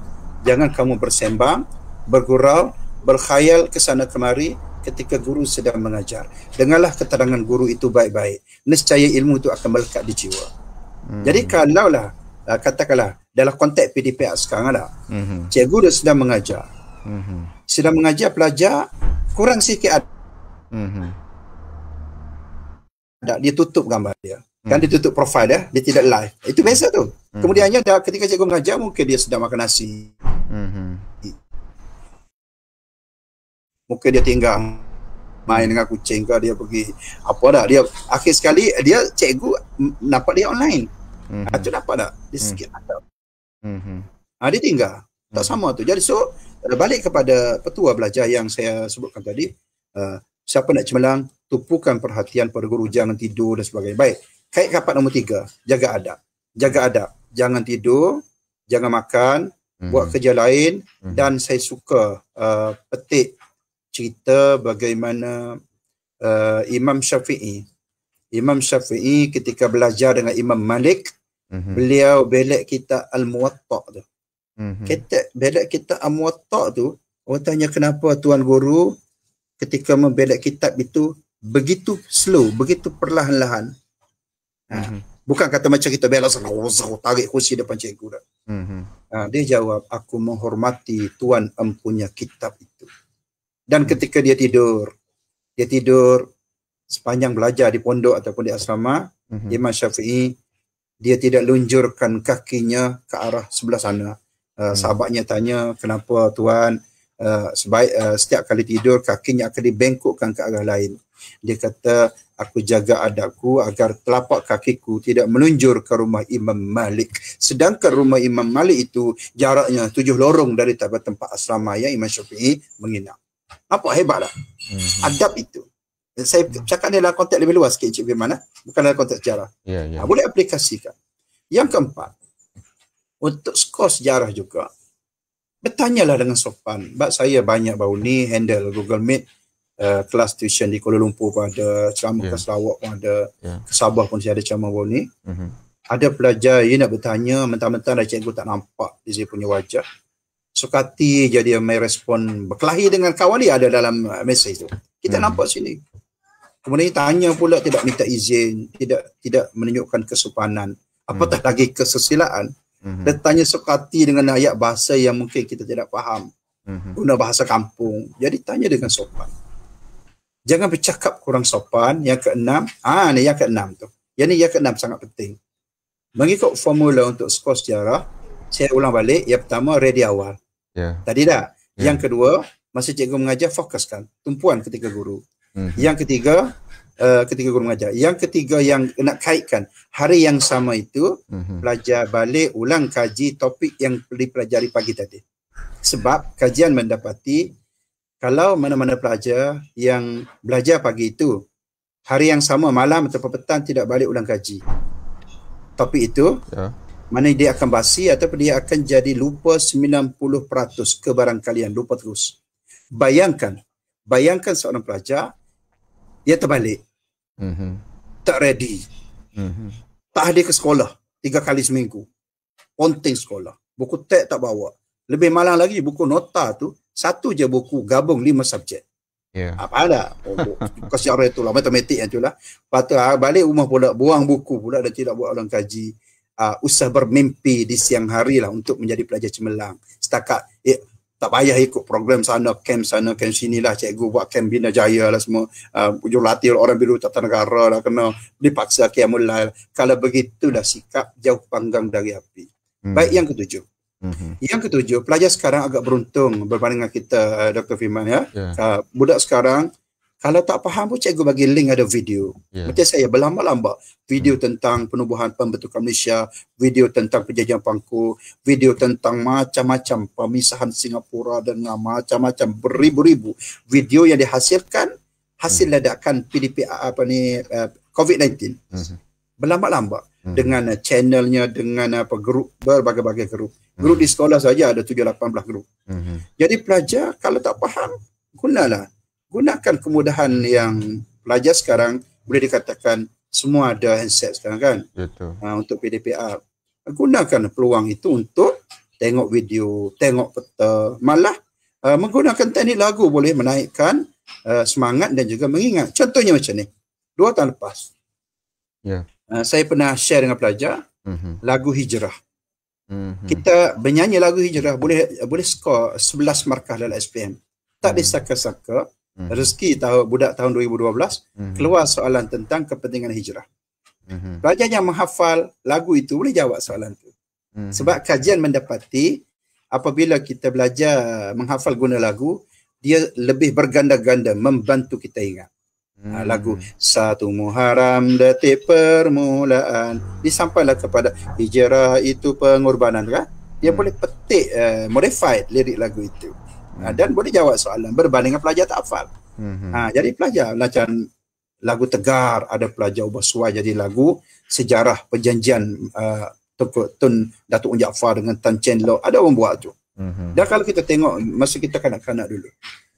jangan kamu bersembang, bergurau, berkhayal ke sana kemari, ketika guru sedang mengajar. Dengarlah keterangan guru itu baik-baik. Nescaya ilmu itu akan melekat di jiwa. Hmm. Jadi kalaulah uh, katakanlah dalam konteks PDPA sekarang ada. Lah, hmm. Cikgu dia sedang mengajar. Hmm. Sedang mengajar pelajar kurang sikit ada. Hmm. dia tutup gambar dia. Kan hmm. dia tutup profil dia, dia tidak live. Itu biasa tu. Hmm. Kemudiannya dah ketika cikgu mengajar mungkin dia sedang makan nasi. Hmm mungkin dia tinggal main dengan kucing ke dia pergi apa dah dia akhir sekali dia cikgu nampak dia online mm-hmm. Itu ah, nampak tak dia mhm. sikit mm-hmm. ada mm-hmm. ha, dia tinggal mm-hmm. tak mhm. sama tu jadi so eh, balik kepada petua belajar yang saya sebutkan tadi uh, siapa nak cemelang tumpukan perhatian pada guru jangan tidur dan sebagainya baik kait kapat nombor tiga jaga adab jaga adab jangan tidur jangan makan mm-hmm. buat kerja lain mm-hmm. dan saya suka uh, petik cerita bagaimana uh, Imam Syafi'i. Imam Syafi'i ketika belajar dengan Imam Malik, mm-hmm. beliau belak kita Al-Muwatta tu. Mm-hmm. Kita belak kita Al-Muwatta tu, orang tanya kenapa Tuan Guru ketika membelak kitab itu begitu slow, begitu perlahan-lahan. Mm-hmm. Ha, mhm. bukan kata macam kita belak seru-seru oh, tarik kursi depan cikgu dah. Mm-hmm. Ha, dia jawab, aku menghormati Tuan empunya kitab itu dan ketika dia tidur dia tidur sepanjang belajar di pondok ataupun di asrama mm-hmm. Imam Syafi'i dia tidak lunjurkan kakinya ke arah sebelah sana uh, mm-hmm. sahabatnya tanya kenapa tuan uh, sebaik uh, setiap kali tidur kakinya akan dibengkokkan ke arah lain dia kata aku jaga adaku agar telapak kakiku tidak melunjur ke rumah Imam Malik sedangkan rumah Imam Malik itu jaraknya tujuh lorong dari tempat asrama yang Imam Syafi'i menginap Nampak hebatlah hmm Adab itu. Dan saya hmm cakap ni dalam konteks lebih luas sikit Encik Firman. Eh? Bukan dalam konteks sejarah. Yeah, yeah. Ha, boleh aplikasikan. Yang keempat. Untuk skor sejarah juga. Bertanyalah dengan sopan. Sebab saya banyak baru ni handle Google Meet. Uh, kelas tuition di Kuala Lumpur pun ada. Ceramah yeah. ke Sarawak pun ada. Yeah. Ya. Sabah pun saya ada ceramah baru ni. Mm-hmm. Ada pelajar yang nak bertanya. Mentang-mentang dah cikgu tak nampak. Dia punya wajah sukati jadi merespon berkelahi dengan kawali ada dalam uh, mesej tu. Kita hmm. nampak sini. Kemudian tanya pula tidak minta izin, tidak tidak menunjukkan kesopanan, apatah hmm. lagi kesesilaan. Hmm. Dia tanya sukati dengan ayat bahasa yang mungkin kita tidak faham. Hmm. Guna bahasa kampung. Jadi tanya dengan sopan. Jangan bercakap kurang sopan. Yang keenam, ah ni yang keenam tu. Yang ni yang keenam sangat penting. Mengikut formula untuk skor sejarah, saya ulang balik. Yang pertama, ready awal. Yeah. Tadi dah. Yeah. Yang kedua, masa cikgu mengajar fokuskan tumpuan ketika guru. Mm-hmm. Yang ketiga, uh, ketika guru mengajar. Yang ketiga yang nak kaitkan hari yang sama itu mm-hmm. pelajar balik ulang kaji topik yang dipelajari pagi tadi. Sebab kajian mendapati kalau mana-mana pelajar yang belajar pagi itu hari yang sama malam atau petang tidak balik ulang kaji topik itu yeah mana dia akan basi ataupun dia akan jadi lupa 90% kebarangkalian lupa terus bayangkan bayangkan seorang pelajar dia terbalik mm-hmm. tak ready mm-hmm. tak hadir ke sekolah tiga kali seminggu ponting sekolah buku tek tak bawa lebih malang lagi buku nota tu satu je buku gabung lima subjek yeah. apa ada oh, buku sejarah itulah matematik yang itulah lepas tu ah, balik rumah pula buang buku pula dan tidak buat ulang kaji uh, usah bermimpi di siang hari lah untuk menjadi pelajar cemerlang. Setakat eh, tak payah ikut program sana, camp sana, camp sini lah. Cikgu buat camp bina jaya lah semua. Uh, Ujung latih orang biru tata negara lah. Kena dipaksa ke yang mulai Kalau begitu dah sikap jauh panggang dari api. Hmm. Baik yang ketujuh. Hmm. Yang ketujuh, pelajar sekarang agak beruntung berbanding dengan kita, uh, Dr. Firman ya. Yeah. Uh, budak sekarang kalau tak faham pun cikgu bagi link ada video. Yeah. Macam saya berlambak-lambak. Video hmm. tentang penubuhan pembentukan Malaysia. Video tentang penjajahan pangku. Video tentang macam-macam pemisahan Singapura dengan macam-macam beribu-ribu. Video yang dihasilkan hasil hmm. ledakan PDP apa ni, eh, COVID-19. Hmm. Berlambak-lambak. Hmm. Dengan eh, channelnya, dengan eh, apa grup, berbagai-bagai grup. Hmm. Grup di sekolah saja ada 7-18 grup. Hmm. Jadi pelajar kalau tak faham, gunalah gunakan kemudahan yang pelajar sekarang boleh dikatakan semua ada handset sekarang kan uh, untuk PDPA gunakan peluang itu untuk tengok video, tengok peta malah uh, menggunakan teknik lagu boleh menaikkan uh, semangat dan juga mengingat contohnya macam ni dua tahun lepas yeah. Ya. uh, saya pernah share dengan pelajar mm-hmm. lagu hijrah Mm-hmm. Kita bernyanyi lagu hijrah boleh boleh skor 11 markah dalam SPM. Tak mm-hmm. disangka-sangka mm-hmm. rezeki tahun budak tahun 2012 hmm keluar soalan tentang kepentingan hijrah. hmm Pelajar yang menghafal lagu itu boleh jawab soalan itu. hmm Sebab kajian mendapati apabila kita belajar menghafal guna lagu dia lebih berganda-ganda membantu kita ingat. Hmm. lagu satu muharam detik permulaan disampailah kepada hijrah itu pengorbanan kan dia hmm. boleh petik uh, modified lirik lagu itu hmm. dan boleh jawab soalan berbanding dengan pelajar tak hafal. Hmm. Ha, jadi pelajar macam lagu tegar, ada pelajar ubah suai jadi lagu sejarah perjanjian uh, Tun Datuk Jaafar dengan Tan Chen Lo, ada orang buat tu. Hmm. Dan kalau kita tengok masa kita kanak-kanak dulu,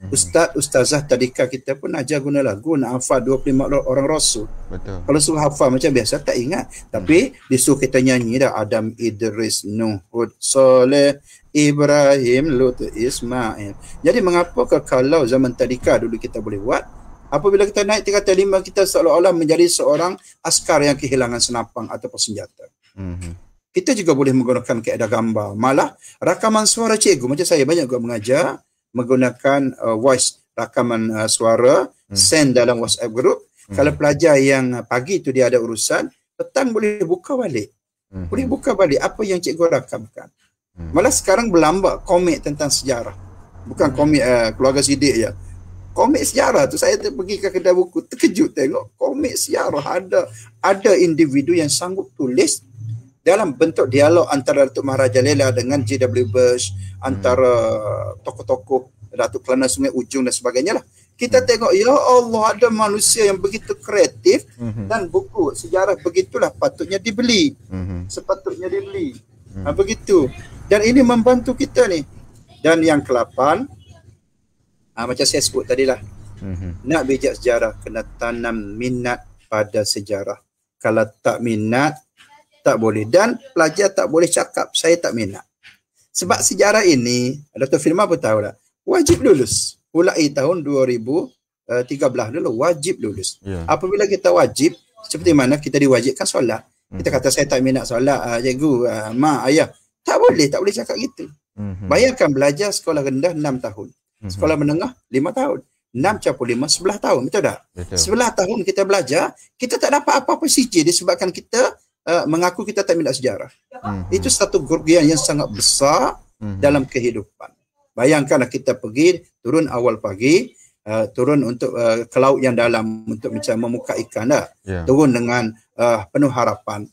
mhm. Ustaz, Ustazah tadika kita pun ajar guna lagu nak hafal 25 orang rasul. Betul. Kalau suruh hafal macam biasa tak ingat. Tapi hmm. disuruh kita nyanyi dah Adam, Idris, Nuhud, Hud, Soleh. Ibrahim, Lut, Ismail. Jadi mengapakah kalau zaman tadika dulu kita boleh buat? Apabila kita naik tingkat lima kita seolah-olah menjadi seorang askar yang kehilangan senapang atau persenjata. Mm-hmm. Kita juga boleh menggunakan keadaan gambar. Malah rakaman suara cikgu macam saya banyak juga mengajar menggunakan uh, voice rakaman uh, suara mm-hmm. send dalam WhatsApp group. Mm-hmm. Kalau pelajar yang uh, pagi itu dia ada urusan, petang boleh buka balik. Mm-hmm. Boleh buka balik apa yang cikgu rakamkan. Hmm. Malah sekarang berlambak komik tentang sejarah. Bukan hmm. komik uh, keluarga sidik je. Komik sejarah tu saya pergi ke kedai buku terkejut tengok komik sejarah ada ada individu yang sanggup tulis dalam bentuk dialog antara Datuk Maharaja Lela dengan J.W. Bush hmm. antara tokoh-tokoh Datuk Kelana Sungai Ujung dan sebagainya lah. Kita hmm. tengok ya Allah ada manusia yang begitu kreatif dan buku sejarah begitulah patutnya dibeli. Sepatutnya dibeli. Ha, begitu. Dan ini membantu kita ni. Dan yang kelapan, ha, macam saya sebut tadilah. Mm-hmm. Nak bijak sejarah, kena tanam minat pada sejarah. Kalau tak minat, tak boleh. Dan pelajar tak boleh cakap, saya tak minat. Sebab sejarah ini, Dr. Firman pun tahu dah, wajib lulus. Mulai tahun 2013 dulu, wajib lulus. Yeah. Apabila kita wajib, seperti mana kita diwajibkan solat. Hmm. Kita kata saya tak minat solat, uh, cikgu, uh, mak, ayah. Tak boleh, tak boleh cakap gitu. hmm Bayangkan belajar sekolah rendah 6 tahun. hmm Sekolah menengah 5 tahun. 6 campur 5, 11 tahun. Betul tak? Betul. 11 tahun kita belajar, kita tak dapat apa-apa CJ disebabkan kita uh, mengaku kita tak minat sejarah. hmm Itu satu kerugian yang sangat besar hmm dalam kehidupan. Bayangkanlah kita pergi, turun awal pagi, uh, turun untuk uh, ke laut yang dalam untuk mencari memuka ikan dah. Yeah. Turun dengan uh, penuh harapan.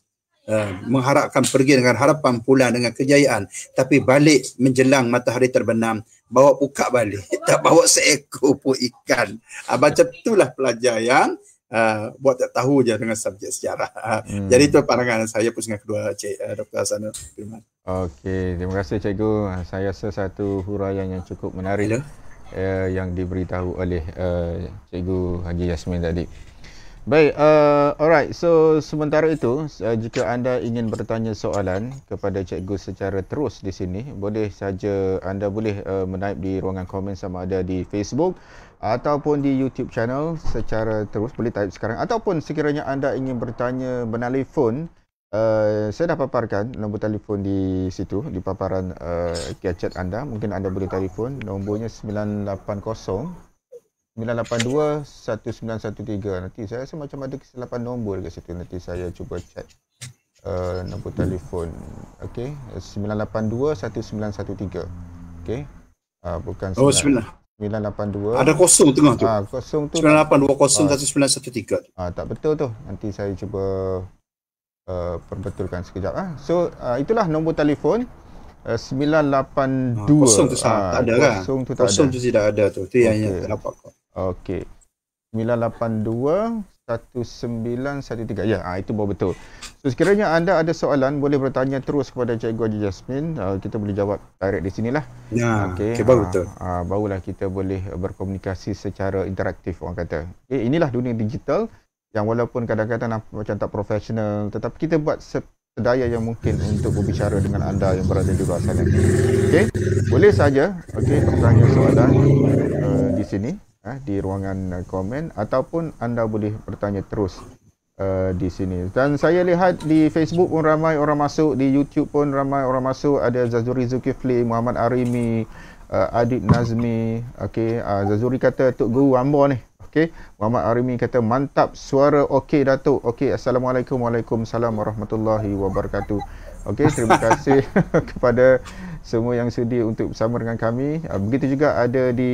Uh, mengharapkan pergi dengan harapan pulang dengan kejayaan tapi balik menjelang matahari terbenam bawa buka balik [LAUGHS] tak bawa seekor pun ikan uh, macam itulah pelajar yang uh, buat tak tahu je dengan subjek sejarah uh, hmm. jadi itu pandangan saya pun dengan kedua cik uh, Dr. Hasan Firman Okey, terima kasih cikgu saya rasa satu huraian yang cukup menarik Hello uh, yang diberitahu oleh uh, Cikgu Haji Yasmin tadi. Baik, uh, alright. So, sementara itu, uh, jika anda ingin bertanya soalan kepada Cikgu secara terus di sini, boleh saja anda boleh uh, menaip di ruangan komen sama ada di Facebook ataupun di YouTube channel secara terus. Boleh taip sekarang. Ataupun sekiranya anda ingin bertanya menalifon, Uh, saya dah paparkan nombor telefon di situ di paparan uh, chat anda mungkin anda boleh telefon nombornya 980 982-1913 nanti saya rasa macam ada kesilapan nombor dekat situ nanti saya cuba chat uh, nombor telefon ok 982-1913 ok uh, bukan oh, 9. 982 ada kosong tengah tu ha, kosong tu 982 0 1913 ha, tak betul tu nanti saya cuba Eh, perbetulkan sekejap ah. So uh, itulah nombor telefon uh, 982. Ha, kosong tu uh, tak ada kan? Kosong tu tak ada. Kosong tu tidak ada tu. Tu okay. yang yang terdapat kau. Okey. 982-1913 Ya, ha, itu bawa betul So, sekiranya anda ada soalan Boleh bertanya terus kepada Cikgu Haji Jasmine uh, Kita boleh jawab direct di sinilah Ya, okay. Okay, baru ha, betul ha, Barulah kita boleh berkomunikasi secara interaktif Orang kata okay, Inilah dunia digital yang walaupun kadang-kadang nampak macam tak profesional tetapi kita buat sedaya yang mungkin untuk berbicara dengan anda yang berada di luar sana. Okey, boleh saja okey bertanya soalan uh, di sini uh, di ruangan uh, komen ataupun anda boleh bertanya terus uh, di sini. Dan saya lihat di Facebook pun ramai orang masuk, di YouTube pun ramai orang masuk, ada Zazuri Zulkifli, Muhammad Arimi, uh, Adib Nazmi, okey, uh, Zazuri kata Tok Guru Ambo ni. Okey. Muhammad Arimi kata mantap suara okey Datuk. Okey, assalamualaikum. Waalaikumsalam warahmatullahi wabarakatuh. Okey, terima [LAUGHS] kasih [LAUGHS] kepada semua yang sedi untuk bersama dengan kami. Ah, begitu juga ada di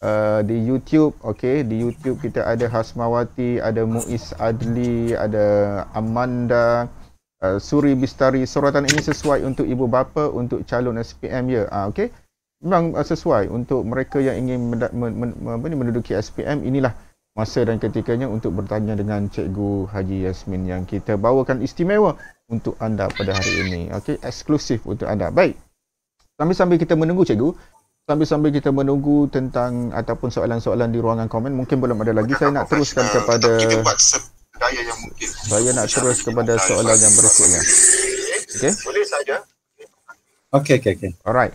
uh, di YouTube. Okey, di YouTube kita ada Hasmawati, ada Muiz Adli, ada Amanda Uh, suri Bistari, sorotan ini sesuai untuk ibu bapa untuk calon SPM ya. uh, okey memang ah, sesuai untuk mereka yang ingin menduduki SPM inilah masa dan ketikanya untuk bertanya dengan Cikgu Haji Yasmin yang kita bawakan istimewa untuk anda pada hari ini. Okey, eksklusif untuk anda. Baik. Sambil-sambil kita menunggu Cikgu, sambil-sambil kita menunggu tentang ataupun soalan-soalan di ruangan komen, mungkin belum ada lagi. Saya nak teruskan kepada daya Saya nak terus kepada soalan yang berikutnya. Okey. Boleh saja. Okey, okey, okey. Alright.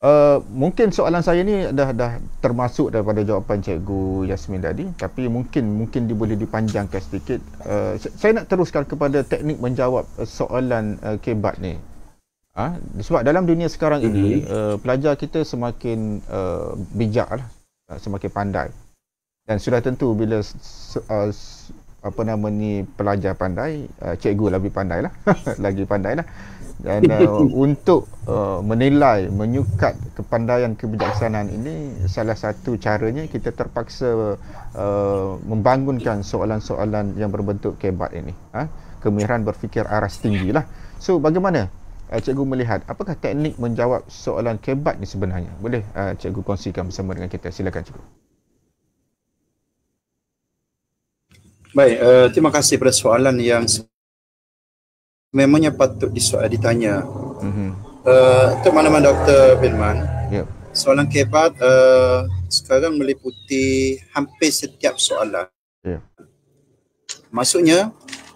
Uh, mungkin soalan saya ni dah dah termasuk daripada jawapan cikgu Yasmin tadi tapi mungkin mungkin dia boleh dipanjangkan sedikit uh, saya nak teruskan kepada teknik menjawab eh, soalan uh, kebat ni ha? sebab dalam dunia sekarang ini uh, pelajar kita semakin uh, bijak lah, semakin pandai dan sudah tentu bila uh, apa nama ni pelajar pandai uh, cikgu lebih pandai lah [LAUGHS] lagi pandai lah dan uh, [LAUGHS] untuk uh, menilai menyukat kepandaian kebijaksanaan ini salah satu caranya kita terpaksa uh, membangunkan soalan-soalan yang berbentuk kebat ini ha? kemahiran berfikir aras tinggilah so bagaimana uh, cikgu melihat apakah teknik menjawab soalan kebat ni sebenarnya boleh uh, cikgu kongsikan bersama dengan kita silakan cikgu baik uh, terima kasih pada soalan yang memangnya patut disoal ditanya. Mhm. Eh, uh, mana mana Dr. Firman. Yep. Soalan kebat uh, sekarang meliputi hampir setiap soalan. Yep. Maksudnya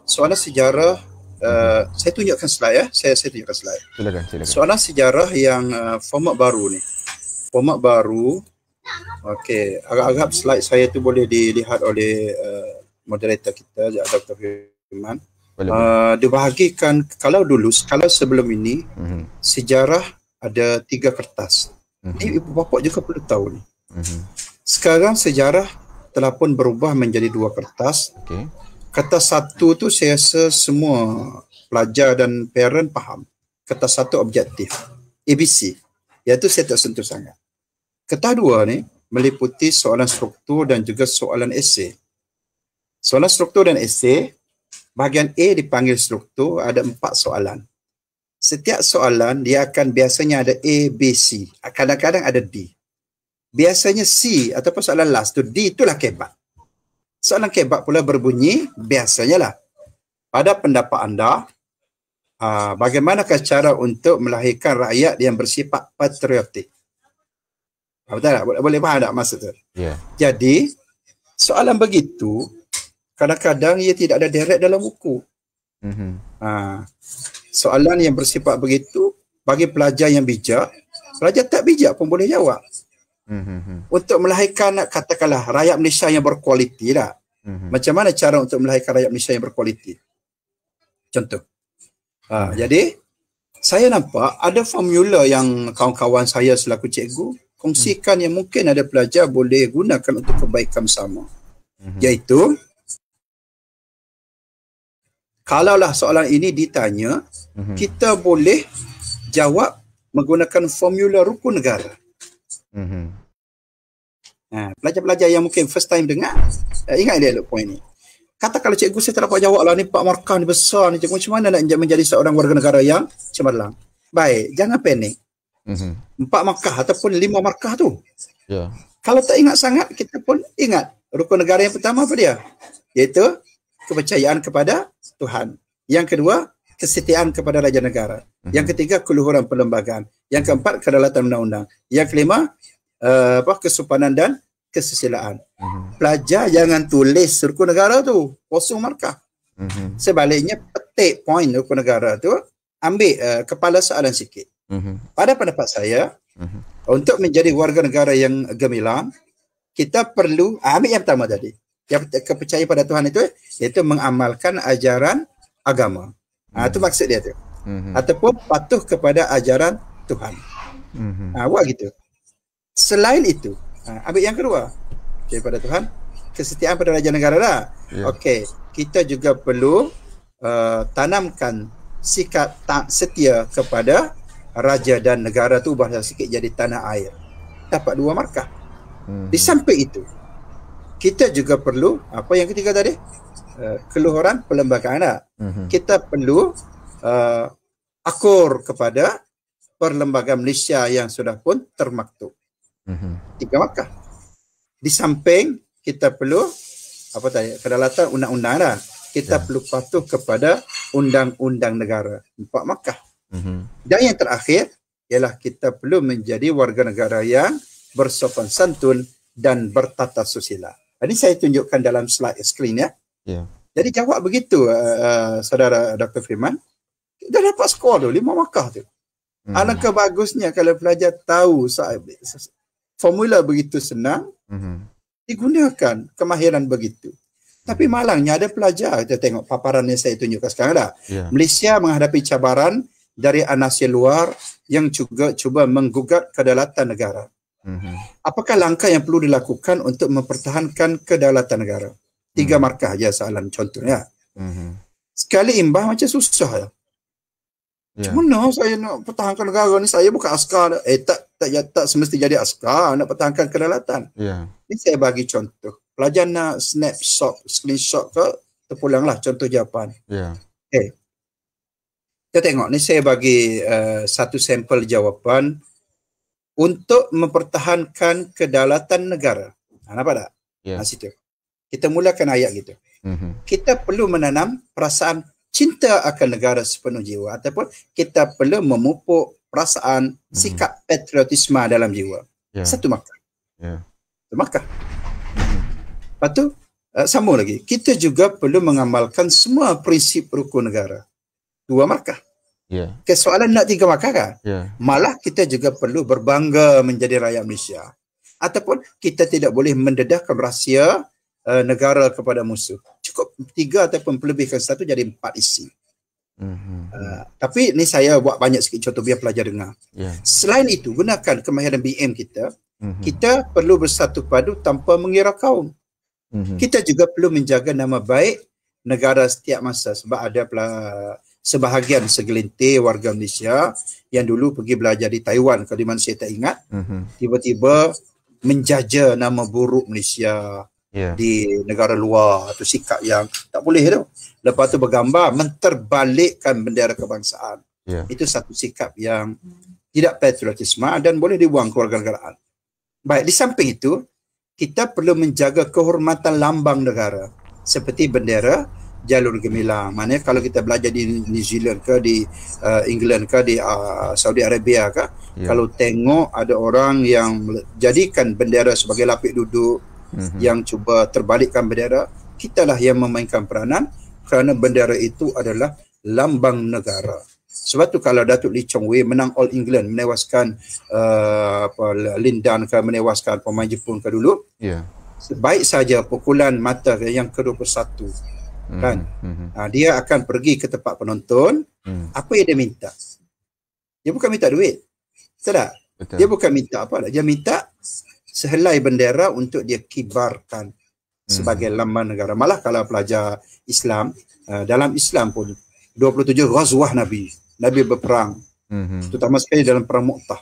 soalan sejarah Uh, saya tunjukkan slide ya. Saya saya tunjukkan slide. Silakan, silakan. Soalan sejarah yang uh, format baru ni. Format baru. Okey, agak-agak slide saya tu boleh dilihat oleh uh, moderator kita Dr. Firman. Uh, ah, dibahagikan kalau dulu kalau sebelum ini mm-hmm. sejarah ada tiga kertas mm-hmm. ibu bapa juga perlu tahu ni mm-hmm. sekarang sejarah telah pun berubah menjadi dua kertas okay. kertas satu tu saya rasa semua pelajar dan parent faham kertas satu objektif ABC iaitu saya tak sentuh sangat kertas dua ni meliputi soalan struktur dan juga soalan esei soalan struktur dan esei bahagian A dipanggil struktur ada empat soalan. Setiap soalan dia akan biasanya ada A, B, C. Kadang-kadang ada D. Biasanya C ataupun soalan last tu D itulah kebab. Soalan kebab pula berbunyi biasanya lah. Pada pendapat anda, ah, bagaimana cara untuk melahirkan rakyat yang bersifat patriotik? Ah, betul tak? Boleh, boleh faham tak maksud tu? Yeah. Jadi, soalan begitu kadang-kadang ia tidak ada direct dalam buku. Mm-hmm. Ha. Soalan yang bersifat begitu bagi pelajar yang bijak, pelajar tak bijak pun boleh jawab. Mm-hmm. Untuk melahirkan katakanlah rakyat Malaysia yang berkualiti lah. Mm-hmm. Macam mana cara untuk melahirkan rakyat Malaysia yang berkualiti? Contoh. Ha. Mm-hmm. Jadi saya nampak ada formula yang kawan-kawan saya selaku cikgu kongsikan hmm yang mungkin ada pelajar boleh gunakan untuk kebaikan bersama. Mm-hmm. Iaitu kalaulah soalan ini ditanya mm-hmm. kita boleh jawab menggunakan formula rukun negara mm-hmm. nah, ha, pelajar-pelajar yang mungkin first time dengar eh, ingat dia poin ini kata kalau cikgu saya tak dapat jawab lah ni pak markah ni besar ni cikgu macam mana nak menjadi seorang warga negara yang cemerlang baik jangan panik mm-hmm. empat markah ataupun lima markah tu yeah. kalau tak ingat sangat kita pun ingat rukun negara yang pertama apa dia iaitu kepercayaan kepada Tuhan. Yang kedua, kesetiaan kepada raja negara. Mhm. Yang ketiga, keluhuran perlembagaan. Yang keempat, kedaulatan undang-undang. Yang kelima, uh, apa kesopanan dan kesusilaan. Mhm. Pelajar jangan tulis suku negara tu, kosong markah. Mhm. Sebaliknya petik poin suku negara tu, ambil uh, kepala soalan sikit. Pada pendapat saya, untuk menjadi warga negara yang gemilang, kita perlu ah, ambil yang pertama tadi yang percaya pada Tuhan itu iaitu mengamalkan ajaran agama. Ha, itu hmm. maksud dia tu. Mm-hmm. Ataupun patuh kepada ajaran Tuhan. Mm-hmm. Ha, buat gitu. Selain itu, ha, ambil yang kedua. Percaya pada Tuhan, kesetiaan pada raja negara lah. Yeah. Okey, kita juga perlu uh, tanamkan sikap tak setia kepada raja dan negara tu ubah sikit jadi tanah air. Dapat dua markah. Mm-hmm. Di samping itu, kita juga perlu apa yang ketiga tadi uh, keluhuran perlembagaan anak lah. mm-hmm. kita perlu uh, akur kepada perlembagaan Malaysia yang sudah pun termaktub mm-hmm. tiga makah di samping kita perlu apa tadi kedalatan undang-undang lah. kita yeah. perlu patuh kepada undang-undang negara empat makah mm-hmm. dan yang terakhir ialah kita perlu menjadi warga negara yang bersopan santun dan bertata susila. Tadi saya tunjukkan dalam slide screen ya. Yeah. Jadi jawab begitu uh, uh saudara Dr. Firman. Dah dapat skor tu, lima markah tu. Hmm. Alangkah bagusnya kalau pelajar tahu formula begitu senang, hmm. digunakan kemahiran begitu. Tapi malangnya ada pelajar, kita tengok paparan yang saya tunjukkan sekarang dah. Yeah. Malaysia menghadapi cabaran dari anasir luar yang juga cuba menggugat kedaulatan negara hmm Apakah langkah yang perlu dilakukan untuk mempertahankan kedaulatan negara? Tiga mm-hmm. markah saja soalan contohnya. Mm-hmm. Sekali imbah macam susah ya. Cuma no, saya nak pertahankan negara ni saya bukan askar. Eh tak tak ya, tak semesti jadi askar nak pertahankan kedaulatan. Yeah. Ini saya bagi contoh. Pelajar nak snapshot, screenshot ke lah contoh Jepun. Yeah. Eh. Kita tengok ni saya bagi uh, satu sampel jawapan. mm untuk mempertahankan kedaulatan negara. Ha, nampak tak? Yeah. Ha, ya. situ. Kita mulakan ayat gitu. Mm-hmm. Kita perlu menanam perasaan cinta akan negara sepenuh jiwa ataupun kita perlu memupuk perasaan mm-hmm. sikap patriotisme dalam jiwa. Yeah. Satu makah. Yeah. Satu makah. Mm-hmm. Lepas tu, uh, eh, sama lagi. Kita juga perlu mengamalkan semua prinsip rukun negara. Dua markah. Yeah. Ya. Soalan nak tiga makan kan? Yeah. Malah kita juga perlu berbangga menjadi rakyat Malaysia. Ataupun kita tidak boleh mendedahkan rahsia uh, negara kepada musuh. Cukup tiga ataupun lebihkan satu jadi empat isi. Mm-hmm. Uh, tapi ni saya buat banyak sikit contoh biar pelajar dengar. Yeah. Selain itu, gunakan kemahiran BM kita. Mm-hmm. Kita perlu bersatu padu tanpa mengira kaum. Mm-hmm. Kita juga perlu menjaga nama baik negara setiap masa. Sebab ada pelajar sebahagian segelintir warga Malaysia yang dulu pergi belajar di Taiwan kalau mana saya tak ingat mm-hmm. tiba-tiba menjaja nama buruk Malaysia yeah. di negara luar atau sikap yang tak boleh tu lepas tu bergambar menterbalikkan bendera kebangsaan yeah. itu satu sikap yang tidak patriotisme dan boleh dibuang ke negaraan baik di samping itu kita perlu menjaga kehormatan lambang negara seperti bendera jalur gemilang. Maknanya kalau kita belajar di New Zealand ke di uh, England ke di uh, Saudi Arabia ke yeah. kalau tengok ada orang yang jadikan bendera sebagai lapik duduk mm-hmm. yang cuba terbalikkan bendera, kitalah yang memainkan peranan kerana bendera itu adalah lambang negara. Sebab tu kalau Datuk Lee Chong Wei menang All England menewaskan uh, Lindan ke menewaskan pemain Jepun ke dulu. Yeah. Baik saja pukulan mata yang ke-21 hmm. kan hmm. Uh, dia akan pergi ke tempat penonton hmm. apa yang dia minta dia bukan minta duit sedar dia bukan minta apa lah. dia minta sehelai bendera untuk dia kibarkan hmm. sebagai lambang negara malah kalau pelajar Islam uh, dalam Islam pun 27 ghazwah nabi nabi berperang hmm. terutama sekali dalam perang Mu'tah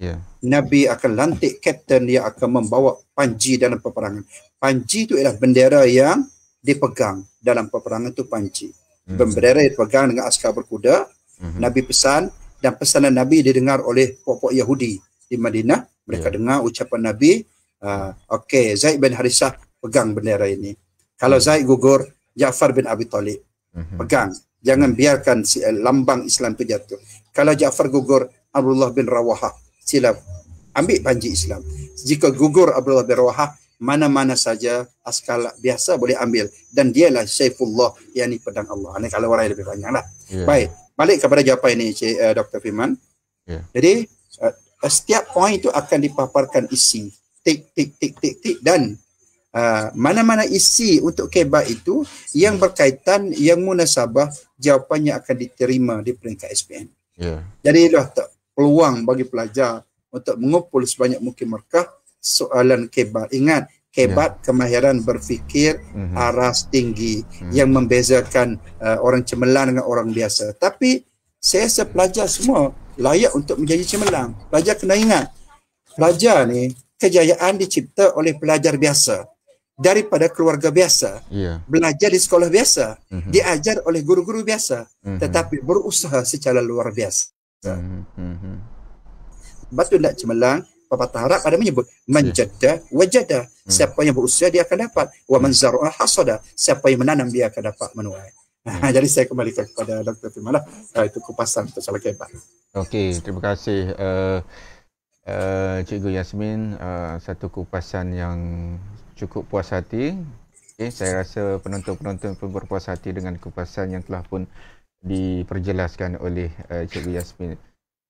yeah. nabi akan lantik kapten dia akan membawa panji dalam peperangan panji itu ialah bendera yang dipegang dalam peperangan itu panci. Hmm. Bendera dipegang dengan askar berkuda, hmm. Nabi pesan dan pesanan Nabi didengar oleh pokok Yahudi di Madinah. Mereka yeah. dengar ucapan Nabi, uh, okey Zaid bin Harisah pegang bendera ini. Kalau hmm. Zaid gugur, Ja'far bin Abi Talib hmm. pegang. Jangan hmm. biarkan eh, lambang Islam itu jatuh. Kalau Ja'far gugur, Abdullah bin Rawahah sila ambil panji Islam. Jika gugur Abdullah bin Rawahah, mana-mana saja askar biasa boleh ambil dan dialah Saifullah yakni pedang Allah. Ini kalau orang lebih banyaklah. Yeah. Baik, balik kepada jawapan ini Cik uh, eh, Dr. Firman. Yeah. Jadi uh, setiap poin itu akan dipaparkan isi. Tik, tik, tik, tik, tik dan uh, mana-mana isi untuk kebab itu yang berkaitan yang munasabah jawapannya akan diterima di peringkat SPM. Yeah. Jadi itulah peluang bagi pelajar untuk mengumpul sebanyak mungkin markah soalan kebat. Ingat, kebat ya. kemahiran berfikir uh-huh. aras tinggi uh-huh. yang membezakan uh, orang cemerlang dengan orang biasa. Tapi saya sepelajar semua layak untuk menjadi cemerlang. Pelajar kena ingat, pelajar ni kejayaan dicipta oleh pelajar biasa daripada keluarga biasa yeah. belajar di sekolah biasa mm-hmm. diajar oleh guru-guru biasa mm-hmm. tetapi berusaha secara luar biasa mm-hmm. Mhm. batu tidak cemerlang pepatah Arab ada menyebut manjada wajada hmm. siapa yang berusaha dia akan dapat wa man zar'a hasada siapa yang menanam dia akan dapat menuai. [LAUGHS] Hmm. jadi saya kembali kepada Dr. Firmanlah uh, ah, itu kupasan untuk salah kebat. Okey, terima kasih uh, uh, Cikgu Yasmin uh, satu kupasan yang cukup puas hati. Okay, saya rasa penonton-penonton pun berpuas hati dengan kupasan yang telah pun diperjelaskan oleh uh, Cikgu Yasmin.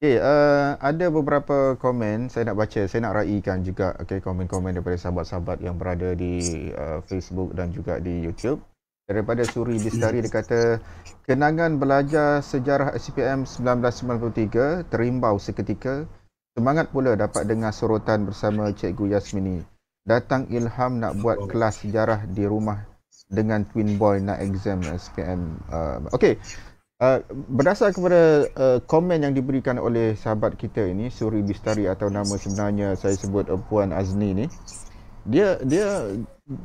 Okay, uh, eh, eh, ada beberapa komen saya nak baca. Saya nak raikan juga okay, komen-komen daripada sahabat-sahabat yang berada di uh, Facebook dan juga di YouTube. Daripada Suri Bistari, dia kata, Kenangan belajar sejarah SPM 1993 terimbau seketika. Semangat pula dapat dengar sorotan bersama Cikgu Yasmini. Datang ilham nak buat kelas sejarah di rumah dengan twin boy nak exam SPM. Uh, okay. Uh, berdasar kepada uh, komen yang diberikan oleh sahabat kita ini Suri Bistari atau nama sebenarnya saya sebut uh, Puan Azni ni dia dia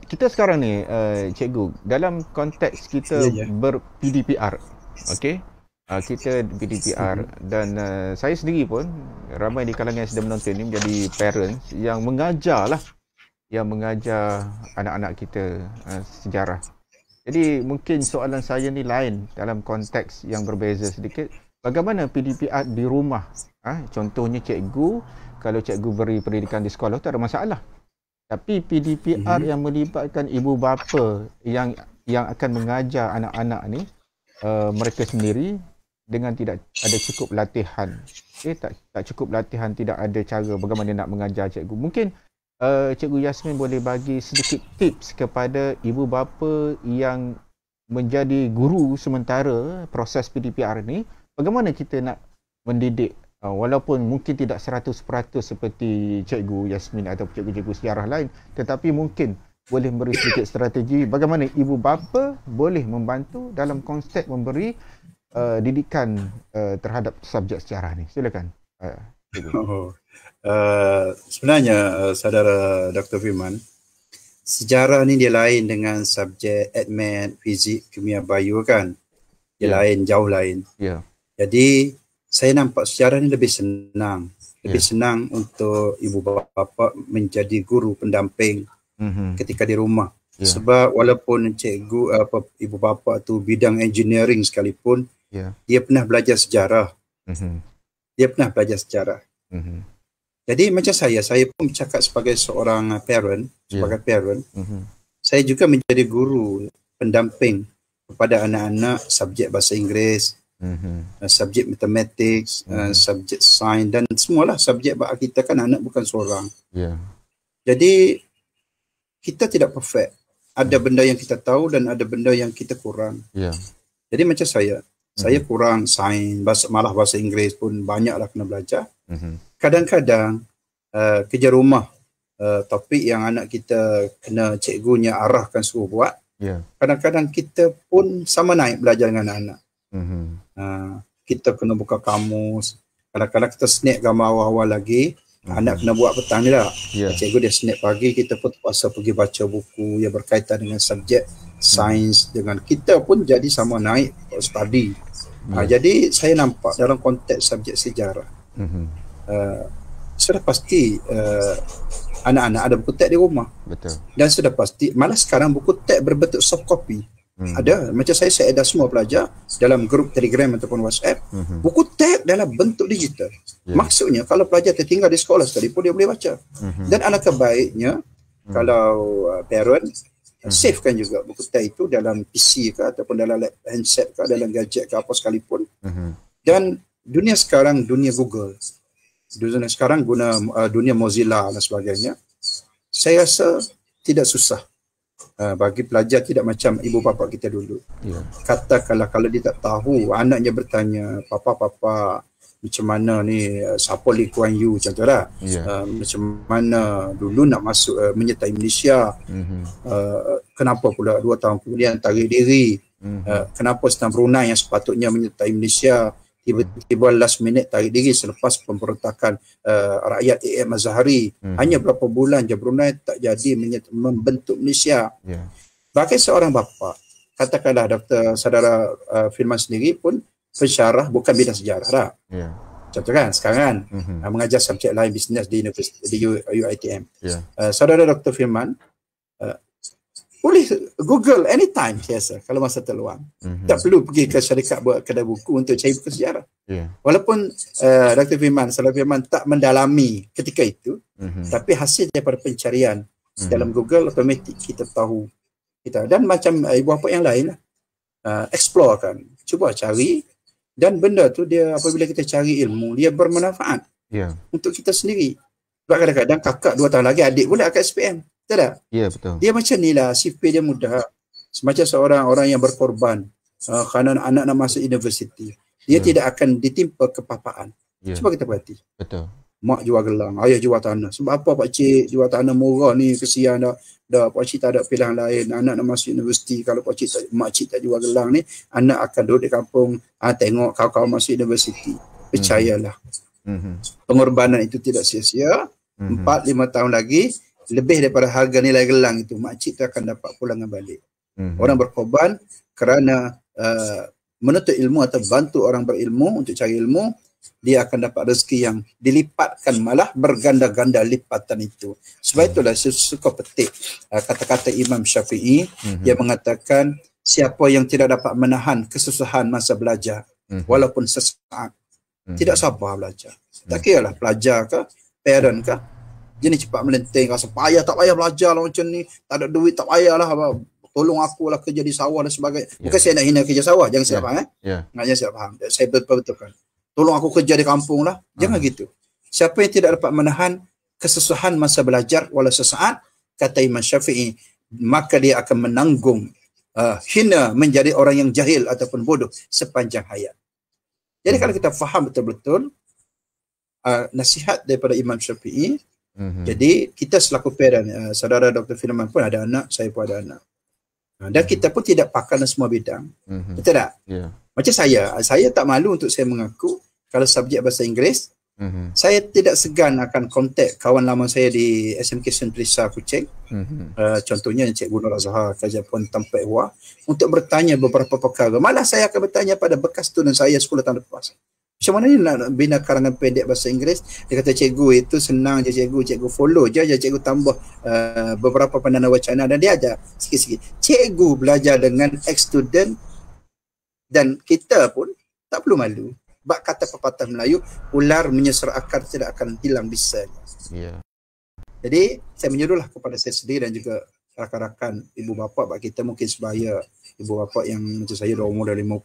kita sekarang ni uh, cikgu dalam konteks kita ya, ya. ber PDPR okey uh, kita PDPR dan uh, saya sendiri pun ramai di kalangan yang sedang menonton ni menjadi parents yang mengajarlah yang mengajar anak-anak kita uh, sejarah jadi mungkin soalan saya ni lain dalam konteks yang berbeza sedikit. Bagaimana PDPR di rumah? Ha? Contohnya cikgu, kalau cikgu beri pendidikan di sekolah tu ada masalah. Tapi PDPR mm-hmm. yang melibatkan ibu bapa yang yang akan mengajar anak-anak ni uh, mereka sendiri dengan tidak ada cukup latihan. Okay, eh, tak, tak cukup latihan, tidak ada cara bagaimana nak mengajar cikgu. Mungkin uh, Cikgu Yasmin boleh bagi sedikit tips kepada ibu bapa yang menjadi guru sementara proses PDPR ni bagaimana kita nak mendidik uh, walaupun mungkin tidak 100% seperti Cikgu Yasmin atau cikgu-cikgu sejarah lain tetapi mungkin boleh memberi sedikit strategi bagaimana ibu bapa boleh membantu dalam konsep memberi uh, didikan uh, terhadap subjek sejarah ni silakan uh, Oh uh, sebenarnya uh, saudara Dr. Firman, sejarah ni dia lain dengan subjek admin, fizik, kimia, bio kan. Dia yeah. lain, jauh lain. Yeah. Jadi saya nampak sejarah ni lebih senang. Lebih yeah. senang untuk ibu bapa menjadi guru pendamping mm-hmm. ketika di rumah. Yeah. Sebab walaupun cikgu apa ibu bapa tu bidang engineering sekalipun, yeah. dia pernah belajar sejarah. Mm-hmm. Dia pernah belajar sejarah. Mm-hmm. Jadi macam saya, saya pun cakap sebagai seorang uh, parent, ya. sebagai parent. Mm-hmm. Saya juga menjadi guru pendamping kepada anak-anak subjek bahasa Inggeris, mm-hmm. subjek matematik, mm-hmm. uh, mhm. subjek sains dan semualah subjek bahasa kita kan anak bukan seorang. Yeah. Jadi kita tidak perfect. Ada mm-hmm. benda yang kita tahu dan ada benda yang kita kurang. Yeah. Jadi macam saya, mm-hmm. saya mhm. kurang sains, bahasa, malah bahasa Inggeris pun banyaklah kena belajar. Mhm. Kadang-kadang uh, kerja rumah uh, topik yang anak kita kena cikgunya arahkan suruh buat. Yeah. Kadang-kadang kita pun sama naik belajar dengan anak. Mm-hmm. Uh, kita kena buka kamus. Kadang-kadang kita snap gambar awal-awal lagi. Mm-hmm. Anak kena buat petang ni lah. Yeah. Cikgu dia snap pagi kita pun terpaksa pergi baca buku yang berkaitan dengan subjek sains dengan kita pun jadi sama naik study. Yeah. Ya. Ha, jadi saya nampak dalam konteks subjek sejarah mm-hmm. uh, eh, sudah pasti uh, eh, anak-anak ada buku teks di rumah betul dan sudah pasti malah sekarang buku teks berbentuk soft copy mm-hmm. ada macam saya saya ada semua pelajar dalam grup telegram ataupun whatsapp mm-hmm. buku teks dalam bentuk digital yeah. maksudnya kalau pelajar tertinggal di sekolah sekalipun dia boleh baca mm-hmm. dan anak kebaiknya mm-hmm. kalau uh, parent Mm-hmm. Savekan juga buku teks itu dalam PC ke ataupun dalam handset ke dalam gadget ke apa sekalipun hmm dan dunia sekarang dunia Google dunia sekarang guna uh, dunia Mozilla dan sebagainya saya rasa tidak susah uh, bagi pelajar tidak macam ibu bapa kita dulu yeah. katakanlah kalau dia tak tahu anaknya bertanya papa papa macam mana ni uh, siapa Lee Kuan Yew macam tu lah yeah. uh, macam mana dulu nak masuk uh, menyertai Malaysia mm-hmm. uh, kenapa pula dua tahun kemudian tarik diri mm-hmm. uh, kenapa sedang Brunei yang sepatutnya menyertai Malaysia tiba-tiba hmm. last minute tarik diri selepas pemberontakan uh, rakyat AM Azhari hmm. hanya berapa bulan je Brunei tak jadi membentuk Malaysia yeah. bagi seorang bapa katakanlah doktor saudara uh, Firman sendiri pun pensyarah bukan bidang sejarah dah yeah. contoh kan sekarang mm-hmm. uh, mengajar subjek lain bisnes di universiti di UITM yeah. Ya. uh, saudara doktor Firman boleh google anytime biasa kalau masa terluang mm-hmm. tak perlu pergi ke syarikat buat kedai buku untuk cari buku sejarah yeah. walaupun uh, eh, Dr. Firman Salah Firman tak mendalami ketika itu mm-hmm. tapi hasil daripada pencarian mm-hmm. dalam google otomatik kita tahu kita dan macam uh, ibu bapa yang lain uh, explore kan cuba cari dan benda tu dia apabila kita cari ilmu dia bermanfaat yeah. untuk kita sendiri sebab kadang-kadang kakak dua tahun lagi adik pula akan SPM Betul tak? Ya, betul. Dia macam ni lah, sifir dia mudah. Semacam seorang orang yang berkorban uh, kerana anak nak masuk universiti. Dia yeah. tidak akan ditimpa kepapaan. Yeah. Cuba kita berhati, Betul. Mak jual gelang, ayah jual tanah. Sebab apa Pak Cik jual tanah murah ni, kesian dah. Dah Pak Cik tak ada pilihan lain, anak nak masuk universiti. Kalau Pak Cik tak, Mak Cik tak jual gelang ni, anak akan duduk di kampung, ah, tengok kau-kau masuk universiti. Percayalah. Mm-hmm. Pengorbanan itu tidak sia-sia. Mhm. Empat, mm-hmm. lima tahun lagi, lebih daripada harga nilai gelang itu makcik tu akan dapat pulangan balik mm-hmm. orang berkorban kerana uh, menuntut ilmu atau bantu orang berilmu untuk cari ilmu dia akan dapat rezeki yang dilipatkan malah berganda-ganda lipatan itu sebab mhm. itulah saya suka petik uh, kata-kata Imam Syafi'i mm-hmm. yang mengatakan siapa yang tidak dapat menahan kesusahan masa belajar mm-hmm. walaupun sesaat mm-hmm. tidak sabar belajar tak kira lah pelajar ke parent ke dia cepat melenting rasa payah tak payah belajar lah macam ni tak ada duit tak payah lah tolong aku lah kerja di sawah dan sebagainya yeah. bukan saya nak hina kerja sawah jangan yeah. saya ya. faham eh? yeah. saya faham saya betul-betulkan tolong aku kerja di kampung lah jangan uh. gitu siapa yang tidak dapat menahan kesusahan masa belajar walau sesaat kata Imam Syafi'i maka dia akan menanggung uh, hina menjadi orang yang jahil ataupun bodoh sepanjang hayat jadi hmm. kalau kita faham betul-betul uh, nasihat daripada Imam Syafi'i Mhm. Jadi kita selaku parent, uh, saudara Dr. Firman pun ada anak, saya pun ada anak. Uh, dan mhm. kita pun tidak pakar dalam semua bidang. Mm-hmm. Betul tak? Yeah. Macam saya, saya tak malu untuk saya mengaku kalau subjek bahasa Inggeris, mm-hmm. saya tidak segan akan kontak kawan lama saya di SMK Sentrisa Kucing. mm-hmm. uh, eh, contohnya Encik Gunur Azhar, Kajian Puan Tampak wah untuk bertanya beberapa perkara. Malah saya akan bertanya pada bekas student saya sekolah tahun lepas. Macam mana dia nak bina karangan pendek bahasa Inggeris? Dia kata cikgu itu senang je cikgu, cikgu follow je, je cikgu tambah uh, beberapa pandangan wacana dan dia ajar sikit-sikit. Cikgu belajar dengan ex-student dan kita pun tak perlu malu. Bak kata pepatah Melayu, ular menyesal akar tidak akan hilang bisa. Yeah. Jadi saya menyuruhlah kepada saya sendiri dan juga rakan-rakan ibu bapa bak kita mungkin sebaya ibu bapa yang macam saya dah umur dah 50,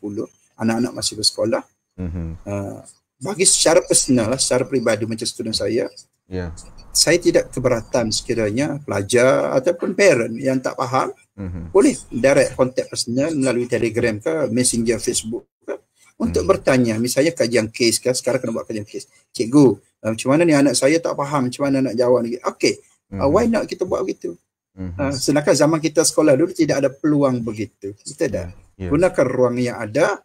anak-anak masih bersekolah, Mm-hmm. Uh, bagi secara personal lah, secara peribadi macam student saya, yeah. saya tidak keberatan sekiranya pelajar ataupun parent yang tak faham mm-hmm. boleh direct contact personal melalui telegram ke messenger facebook ke untuk mm-hmm. bertanya misalnya kajian case ke sekarang kena buat kajian case cikgu uh, macam mana ni anak saya tak faham macam mana nak jawab lagi okay uh, ah, mm-hmm. why not kita buat begitu mm-hmm. uh, zaman kita sekolah dulu tidak ada peluang begitu kita dah yeah. gunakan ruang yang ada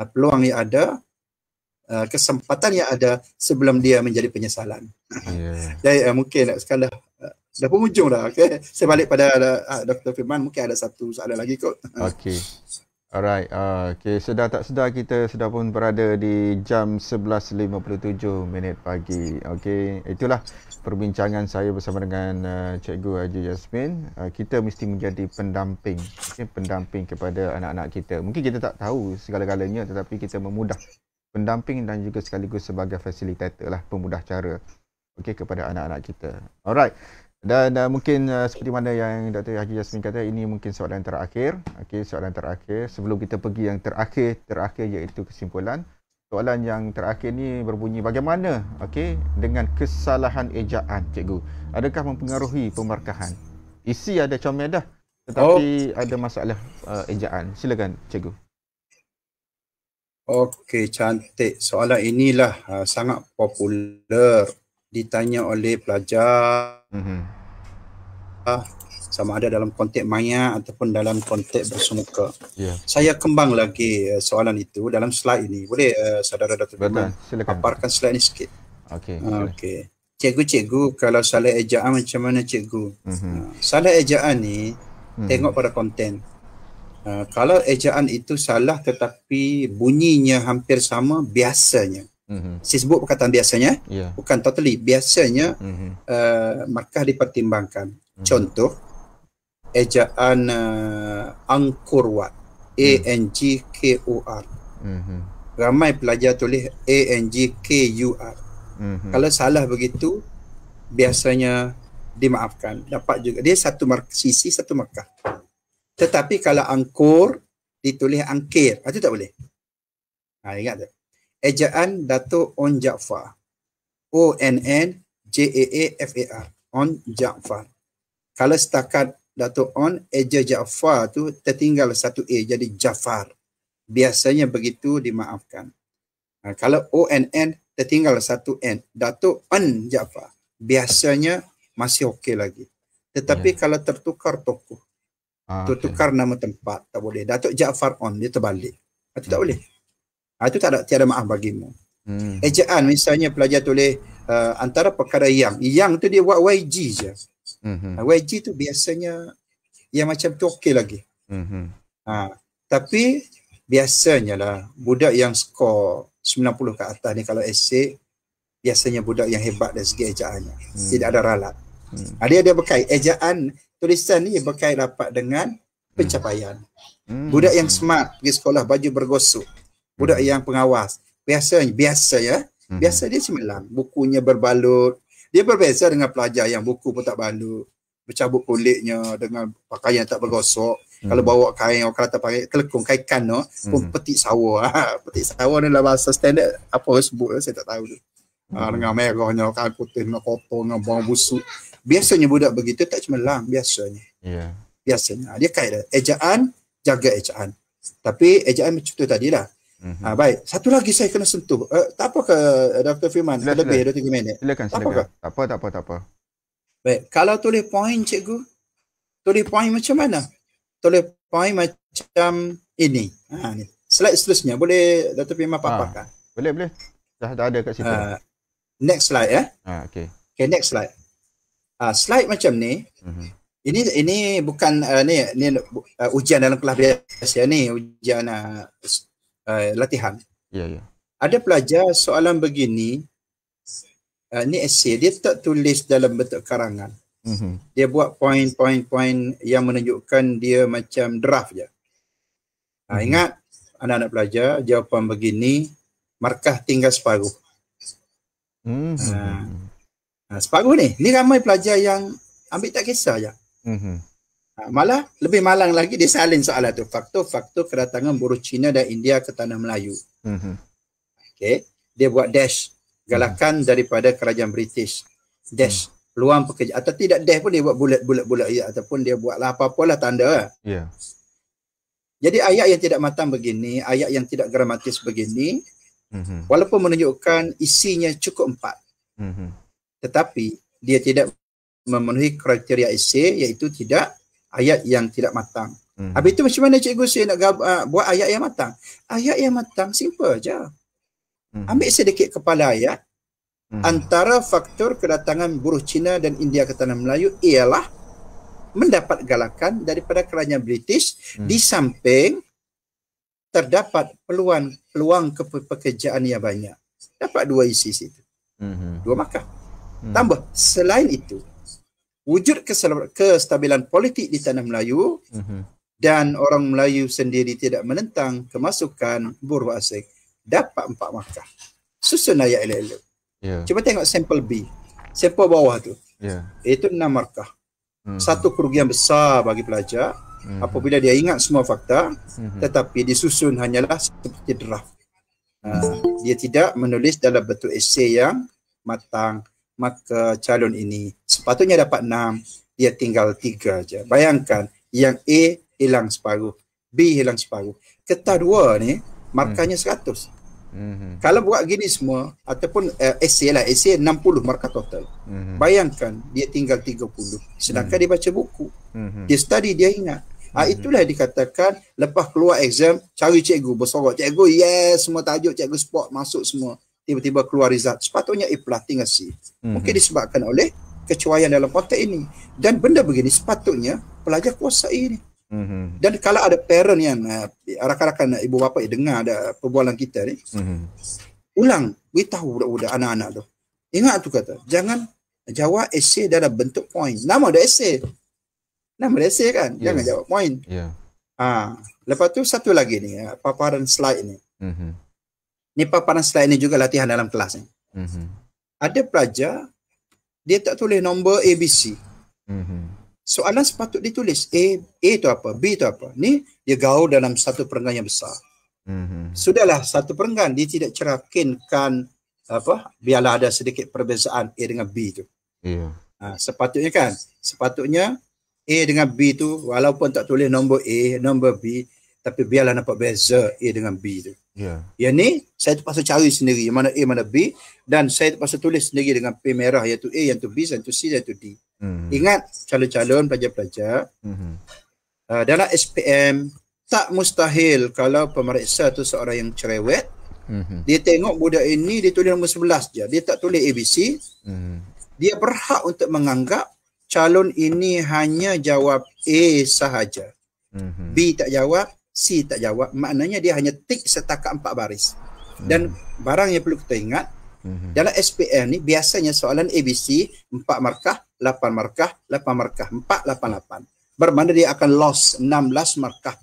Ah, peluang yang ada uh, kesempatan yang ada sebelum dia menjadi penyesalan. Yeah. [LAUGHS] Jadi uh, mungkin lah sekala uh, dah penghujung dah Okay, Saya balik pada uh, Dr. Firman mungkin ada satu soalan lagi kot. Okay. Alright, uh, okay. sedar tak sedar kita sudah pun berada di jam 11.57 minit pagi. Okay. Itulah perbincangan saya bersama dengan uh, Cikgu Haji Jasmin. Uh, ah, kita mesti menjadi pendamping. Okay. Pendamping kepada anak-anak kita. Mungkin kita tak tahu segala-galanya tetapi kita memudah pendamping dan juga sekaligus sebagai fasilitator lah. Pemudah cara okay, kepada anak-anak kita. Alright. Dan uh, mungkin uh, seperti mana yang Dr. Haji Yasmin kata, ini mungkin soalan terakhir. Okey, soalan terakhir. Sebelum kita pergi yang terakhir, terakhir iaitu kesimpulan. Soalan yang terakhir ni berbunyi bagaimana okey dengan kesalahan ejaan cikgu? Adakah mempengaruhi pemarkahan? Isi ada comel dah tetapi oh. ada masalah uh, ejaan. Silakan cikgu. Okey, cantik. Soalan inilah uh, sangat popular ditanya oleh pelajar Mm-hmm. Sama ada dalam konteks maya ataupun dalam konteks bersemuka. Yeah. Saya kembang lagi eh, soalan itu dalam slide ini. Boleh uh, saudara Dr. Bima paparkan slide ini sikit? Okey. Ah, okay. Cikgu-cikgu kalau salah ejaan macam mana cikgu? Mm-hmm. Uh, salah ejaan ni mm-hmm. tengok pada konten. Uh, kalau ejaan itu salah tetapi bunyinya hampir sama biasanya. Mm-hmm. Sis buat perkataan biasanya, yeah. bukan totally. Biasanya mm-hmm. uh, markah dipertimbangkan. Mm-hmm. Contoh, ejaan uh, eh, angkur wat, mm. A N G K U R. Mm-hmm. Ramai pelajar tulis A N G K U R. Mm-hmm. Kalau salah begitu, biasanya dimaafkan. Dapat juga dia satu mark, sisi satu markah. Tetapi kalau angkur ditulis angkir, ah, itu tak boleh. Ha, ingat tak? ejaan Datuk On Jaafar. O N N J A A F A R. On Jaafar. Kalau setakat Datuk On Eja Jaafar tu tertinggal satu A jadi Jafar. Biasanya begitu dimaafkan. Ha, kalau O N N tertinggal satu N, Datuk On Jaafar. Biasanya masih okey lagi. Tetapi yeah. kalau tertukar tokoh, ah, tertukar okay. nama tempat tak boleh. Datuk Jaafar On dia terbalik. Itu ah, hmm. tak boleh. Ha, itu tak ada tiada maaf bagimu. Hmm. Ejaan misalnya pelajar tulis uh, antara perkara yang. Yang tu dia buat YG je. Hmm. Ah, YG tu biasanya yang macam tu okey lagi. Hmm. Ha, tapi biasanya lah budak yang skor 90 ke atas ni kalau esay biasanya budak yang hebat dari segi ejaannya. Hmm. Tidak ada ralat. Hmm. Ha, dia ada berkait. Ejaan tulisan ni berkait rapat dengan hmm. pencapaian. Hmm. Budak yang smart pergi sekolah baju bergosok budak hmm. yang pengawas biasanya biasa ya hmm. biasa dia cemerlang bukunya berbalut dia berbeza dengan pelajar yang buku pun tak balut bercabut kulitnya dengan pakaian tak bergosok hmm. kalau bawa kain orang kata pakai kelekung kan, no hmm. pun petik sawah [LAUGHS] ha, petik sawah ni lah bahasa standard apa sebut eh, saya tak tahu tu ha, hmm. dengan merahnya kan putih dengan kotor dengan bau busuk biasanya budak begitu tak cemerlang biasanya yeah. biasanya ha, dia kaya ejaan jaga ejaan tapi ejaan macam tu tadi lah Mm-hmm. Ha, baik, satu lagi saya kena sentuh. Uh, tak apa ke eh, Dr. Firman? Sila, Lebih sila. 2-3 minit. Silakan, tak silakan. Apakah? Tak apa, tak apa, tak apa. Baik, kalau tulis poin cikgu, tulis poin macam mana? Tulis poin macam ini. Ha, ni. Slide seterusnya, boleh Dr. Firman ah, paparkan? Ha, boleh, boleh. Dah, dah ada kat situ. Uh, next slide eh. Ha, okay. Okay, next slide. Uh, slide macam ni, mm-hmm. Ini ini bukan uh, ni ni uh, ujian dalam kelas biasa ni ujian uh, uh, latihan. Yeah, yeah. Ada pelajar soalan begini, uh, ni essay, dia tak tulis dalam bentuk karangan. Mm-hmm. Dia buat poin-poin-poin yang menunjukkan dia macam draft je. Mm-hmm. Uh, ingat, anak-anak pelajar, jawapan begini, markah tinggal separuh. Mm-hmm. Uh, separuh ni, ni ramai pelajar yang ambil tak kisah je. Mm-hmm malah lebih malang lagi dia salin soalan lah tu faktor-faktor kedatangan buruh Cina dan India ke tanah Melayu. Mm-hmm. Okay. Dia buat dash galakan mm-hmm. daripada kerajaan British. Dash mm-hmm. peluang pekerja atau tidak dash pun dia buat bulat-bulat-bulat ya, ataupun dia buat lah apa-apalah tanda. Yeah. Ya. Jadi ayat yang tidak matang begini, ayat yang tidak gramatis begini, mm-hmm. walaupun menunjukkan isinya cukup empat, mm-hmm. tetapi dia tidak memenuhi kriteria isi iaitu tidak ayat yang tidak matang. Hmm. Habis tu macam mana cikgu saya nak uh, buat ayat yang matang? Ayat yang matang simple aja. Hmm. Ambil sedikit kepala ayat. Hmm. Antara faktor kedatangan buruh Cina dan India ke tanah Melayu ialah mendapat galakan daripada kerajaan British hmm. di samping terdapat peluang peluang kepekerjaan yang banyak. Dapat dua isi situ. Hmm. Dua makah. Hmm. Tambah selain itu wujud kestabilan politik di tanah Melayu mhm. dan orang Melayu sendiri tidak menentang kemasukan buruh asing dapat empat markah. Susun ayat elok-elok. Yeah. Cuba tengok sampel B. Sampel bawah tu. Yeah. Itu enam markah. Mm-hmm. Satu kerugian besar bagi pelajar mm-hmm. apabila dia ingat semua fakta mm-hmm. tetapi disusun hanyalah seperti draft. Ha, dia tidak menulis dalam bentuk esei yang matang. Maka calon ini sepatutnya dapat enam, dia tinggal tiga aja bayangkan yang A hilang separuh B hilang separuh ketar dua ni markahnya hmm. seratus. hmm. kalau buat gini semua ataupun uh, eh, essay lah essay 60 markah total hmm. bayangkan dia tinggal 30 sedangkan hmm. dia baca buku hmm. dia study dia ingat Ha, itulah dikatakan lepas keluar exam cari cikgu bersorak cikgu yes semua tajuk cikgu sport masuk semua tiba-tiba keluar result sepatutnya A plus tinggal C mungkin hmm. disebabkan oleh kecuaian dalam konteks ini dan benda begini sepatutnya pelajar kuasa ini mm-hmm. dan kalau ada parent yang uh, rakan-rakan ibu bapa yang dengar ada perbualan kita ni mm-hmm. ulang beritahu budak-budak anak-anak tu ingat tu kata jangan jawab esay dalam bentuk point nama dia esay nama dia esay kan yes. jangan jawab point yeah. ha. lepas tu satu lagi ni uh, paparan slide ni mm-hmm. ni paparan slide ni juga latihan dalam kelas ni mm-hmm. ada pelajar dia tak tulis nombor ABC. Mm-hmm. Soalan sepatut ditulis. A A itu apa? B itu apa? Ni dia gaul dalam satu perenggan yang besar. Mm-hmm. Sudahlah satu perenggan. Dia tidak cerakinkan apa, biarlah ada sedikit perbezaan A dengan B itu. Yeah. Ha, sepatutnya kan? Sepatutnya A dengan B itu walaupun tak tulis nombor A, nombor B, tapi biarlah nampak beza A dengan B tu. Yeah. Yang ni saya terpaksa cari sendiri mana A mana B dan saya terpaksa tulis sendiri dengan P merah iaitu A yang B yang C yang tu D. Mm-hmm. Ingat calon-calon pelajar-pelajar mm-hmm. uh, dalam SPM tak mustahil kalau pemeriksa tu seorang yang cerewet mm-hmm. dia tengok budak ini dia tulis nombor 11 je dia tak tulis ABC mm-hmm. dia berhak untuk menganggap calon ini hanya jawab A sahaja mm-hmm. B tak jawab C tak jawab maknanya dia hanya tick setakat empat baris. Hmm. Dan hmm. barang yang perlu kita ingat hmm. dalam SPM ni biasanya soalan ABC empat markah, lapan markah, lapan markah, empat, lapan, lapan. Bermakna dia akan lost enam belas markah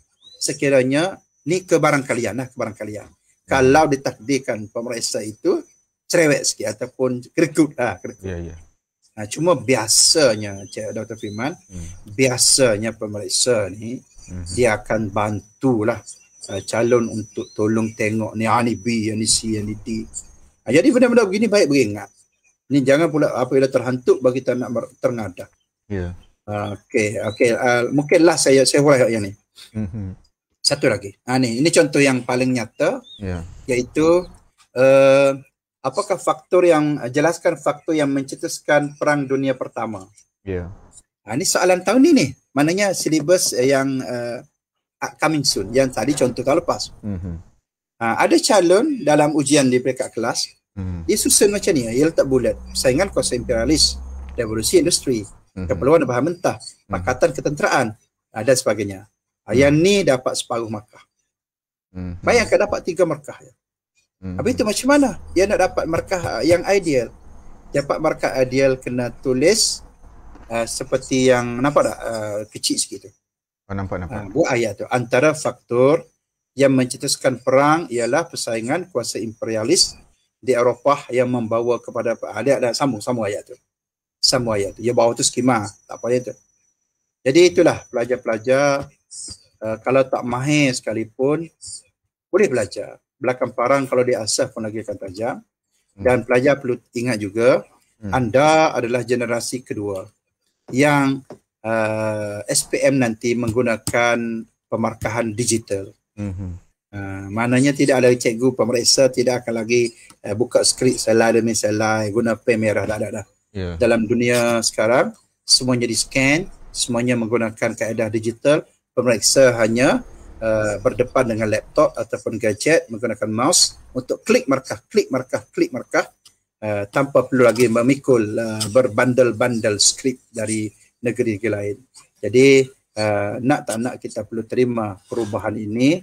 sekiranya ni ke barang kalian lah, ke barang kalian. Hmm. Kalau ditakdirkan pemeriksa itu cerewet sikit ataupun kerekut lah. Kerekut. Yeah, yeah. Nah, cuma biasanya Cik Dr. Firman, hmm. biasanya pemeriksa ni hmm dia akan bantulah uh, calon untuk tolong tengok ni A ah, ni B, ah, ni C, ah, ni D. Uh, jadi benda-benda begini baik beringat. Ni jangan pula apa yang terhantuk bagi kita nak terngadah. Ya. Yeah. Uh, okay, okay. Uh, mungkin lah saya, saya huraih yang ni. Mm-hmm. Satu lagi. Ha, uh, ni, ini contoh yang paling nyata. Ya. Yeah. Iaitu uh, Apakah faktor yang eh, jelaskan faktor yang mencetuskan perang dunia pertama? Ya. Yeah. Ha, ini soalan tahun ini maknanya syllabus eh, yang uh, eh, coming soon yang tadi contoh tahun lepas mm-hmm. uh, ha, ada calon dalam ujian di peringkat kelas mm-hmm. dia susun macam ni dia ya, letak bulat saingan kuasa imperialis revolusi industri mm-hmm. keperluan bahan mentah mhm. pakatan mm-hmm. ketenteraan uh, dan sebagainya uh, yang mm-hmm. ni dapat separuh markah mm-hmm. bayangkan dapat tiga markah ya. mm-hmm. habis itu macam mana dia nak dapat markah eh, yang ideal dapat markah ideal kena tulis Ah, seperti yang nampak tak uh, kecil sikit tu. Oh, nampak nampak. Uh, ah, buat ayat tu antara faktor yang mencetuskan perang ialah persaingan kuasa imperialis di Eropah yang membawa kepada ada ada sambung sambung ayat tu. Sambung ayat tu. Ya bawah tu skema, tak payah tu. Jadi itulah pelajar-pelajar uh, kalau tak mahir sekalipun boleh belajar. Belakang parang kalau dia asah pun lagi akan tajam. Hmm. Dan pelajar perlu ingat juga hmm. anda adalah generasi kedua yang uh, SPM nanti menggunakan pemarkahan digital. Mm-hmm. Uh, mananya tidak ada cikgu pemeriksa tidak akan lagi uh, buka skrip salah demi salah guna pen merah dah dah ya. dah. Yeah. Dalam dunia sekarang semuanya di scan, semuanya menggunakan kaedah digital. Pemeriksa hanya uh, berdepan dengan laptop ataupun gadget menggunakan mouse untuk klik markah, klik markah, klik markah uh, tanpa perlu lagi memikul uh, berbandel-bandel skrip dari negeri-negeri lain. Jadi uh, nak tak nak kita perlu terima perubahan ini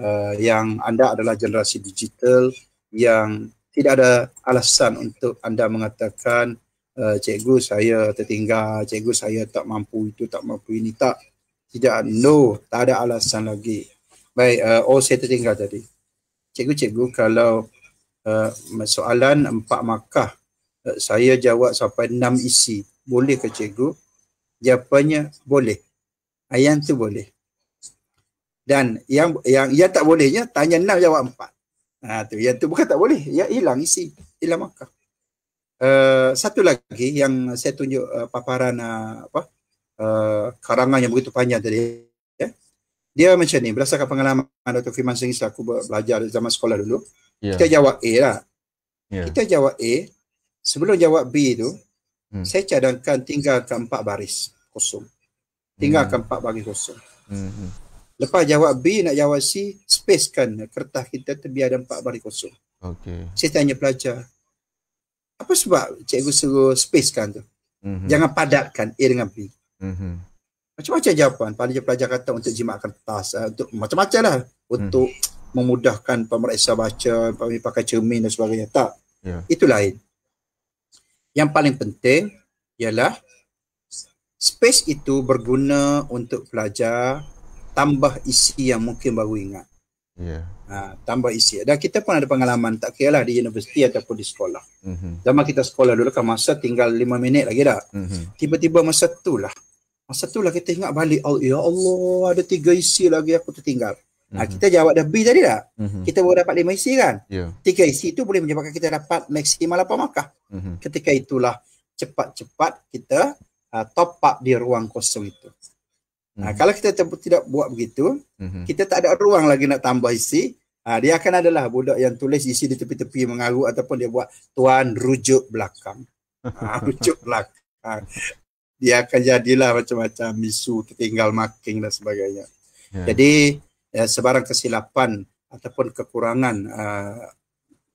uh, yang anda adalah generasi digital yang tidak ada alasan untuk anda mengatakan uh, cikgu saya tertinggal, cikgu saya tak mampu itu, tak mampu ini, tak. Tidak, no, tak ada alasan lagi. Baik, uh, oh saya tertinggal tadi. Cikgu-cikgu kalau uh, soalan empat markah uh, saya jawab sampai enam isi boleh ke cikgu jawapannya boleh Ayam ah, tu boleh dan yang yang ia tak bolehnya tanya enam jawab empat ha, tu yang tu bukan tak boleh ia ya, hilang isi hilang markah uh, satu lagi yang saya tunjuk uh, paparan uh, apa uh, karangan yang begitu panjang tadi dia macam ni berdasarkan pengalaman Dr. Firman sendiri selaku belajar zaman sekolah dulu yeah. kita jawab A lah yeah. kita jawab A sebelum jawab B tu hmm. saya cadangkan tinggalkan empat baris kosong tinggalkan hmm. empat baris kosong hmm. lepas jawab B nak jawab C spacekan kertas kita terbiar ada empat baris kosong okay. saya tanya pelajar apa sebab cikgu suruh spacekan tu hmm. jangan padatkan A dengan B hmm macam-macam jawapan pada pelajar kata untuk jimat kertas, uh, untuk macam-macam lah untuk hmm. memudahkan pemeriksa baca pakai cermin dan sebagainya tak yeah. itu lain yang paling penting ialah space itu berguna untuk pelajar tambah isi yang mungkin baru ingat yeah. Ha, uh, tambah isi dan kita pun ada pengalaman tak kira lah di universiti ataupun di sekolah mm-hmm. zaman kita sekolah dulu kan masa tinggal lima minit lagi dah mm-hmm. tiba-tiba masa itulah Masa tu lah kita ingat balik, oh, ya Allah ada tiga isi lagi aku tertinggal. Mm-hmm. Ha, nah, kita jawab dah B tadi tak? Mm-hmm. Kita boleh dapat lima isi kan? Yeah. Tiga isi itu boleh menyebabkan kita dapat maksimal apa maka? Mm-hmm. Ketika itulah cepat-cepat kita uh, top up di ruang kosong itu. Mm-hmm. Ha, nah, kalau kita tidak buat begitu, mm-hmm. kita tak ada ruang lagi nak tambah isi. Uh, dia akan adalah budak yang tulis isi di tepi-tepi mengaruh ataupun dia buat tuan rujuk belakang. Uh, [LAUGHS] rujuk belakang dia akan jadilah macam-macam misu tertinggal marking dan sebagainya. Yeah. Jadi eh, sebarang kesilapan ataupun kekurangan uh,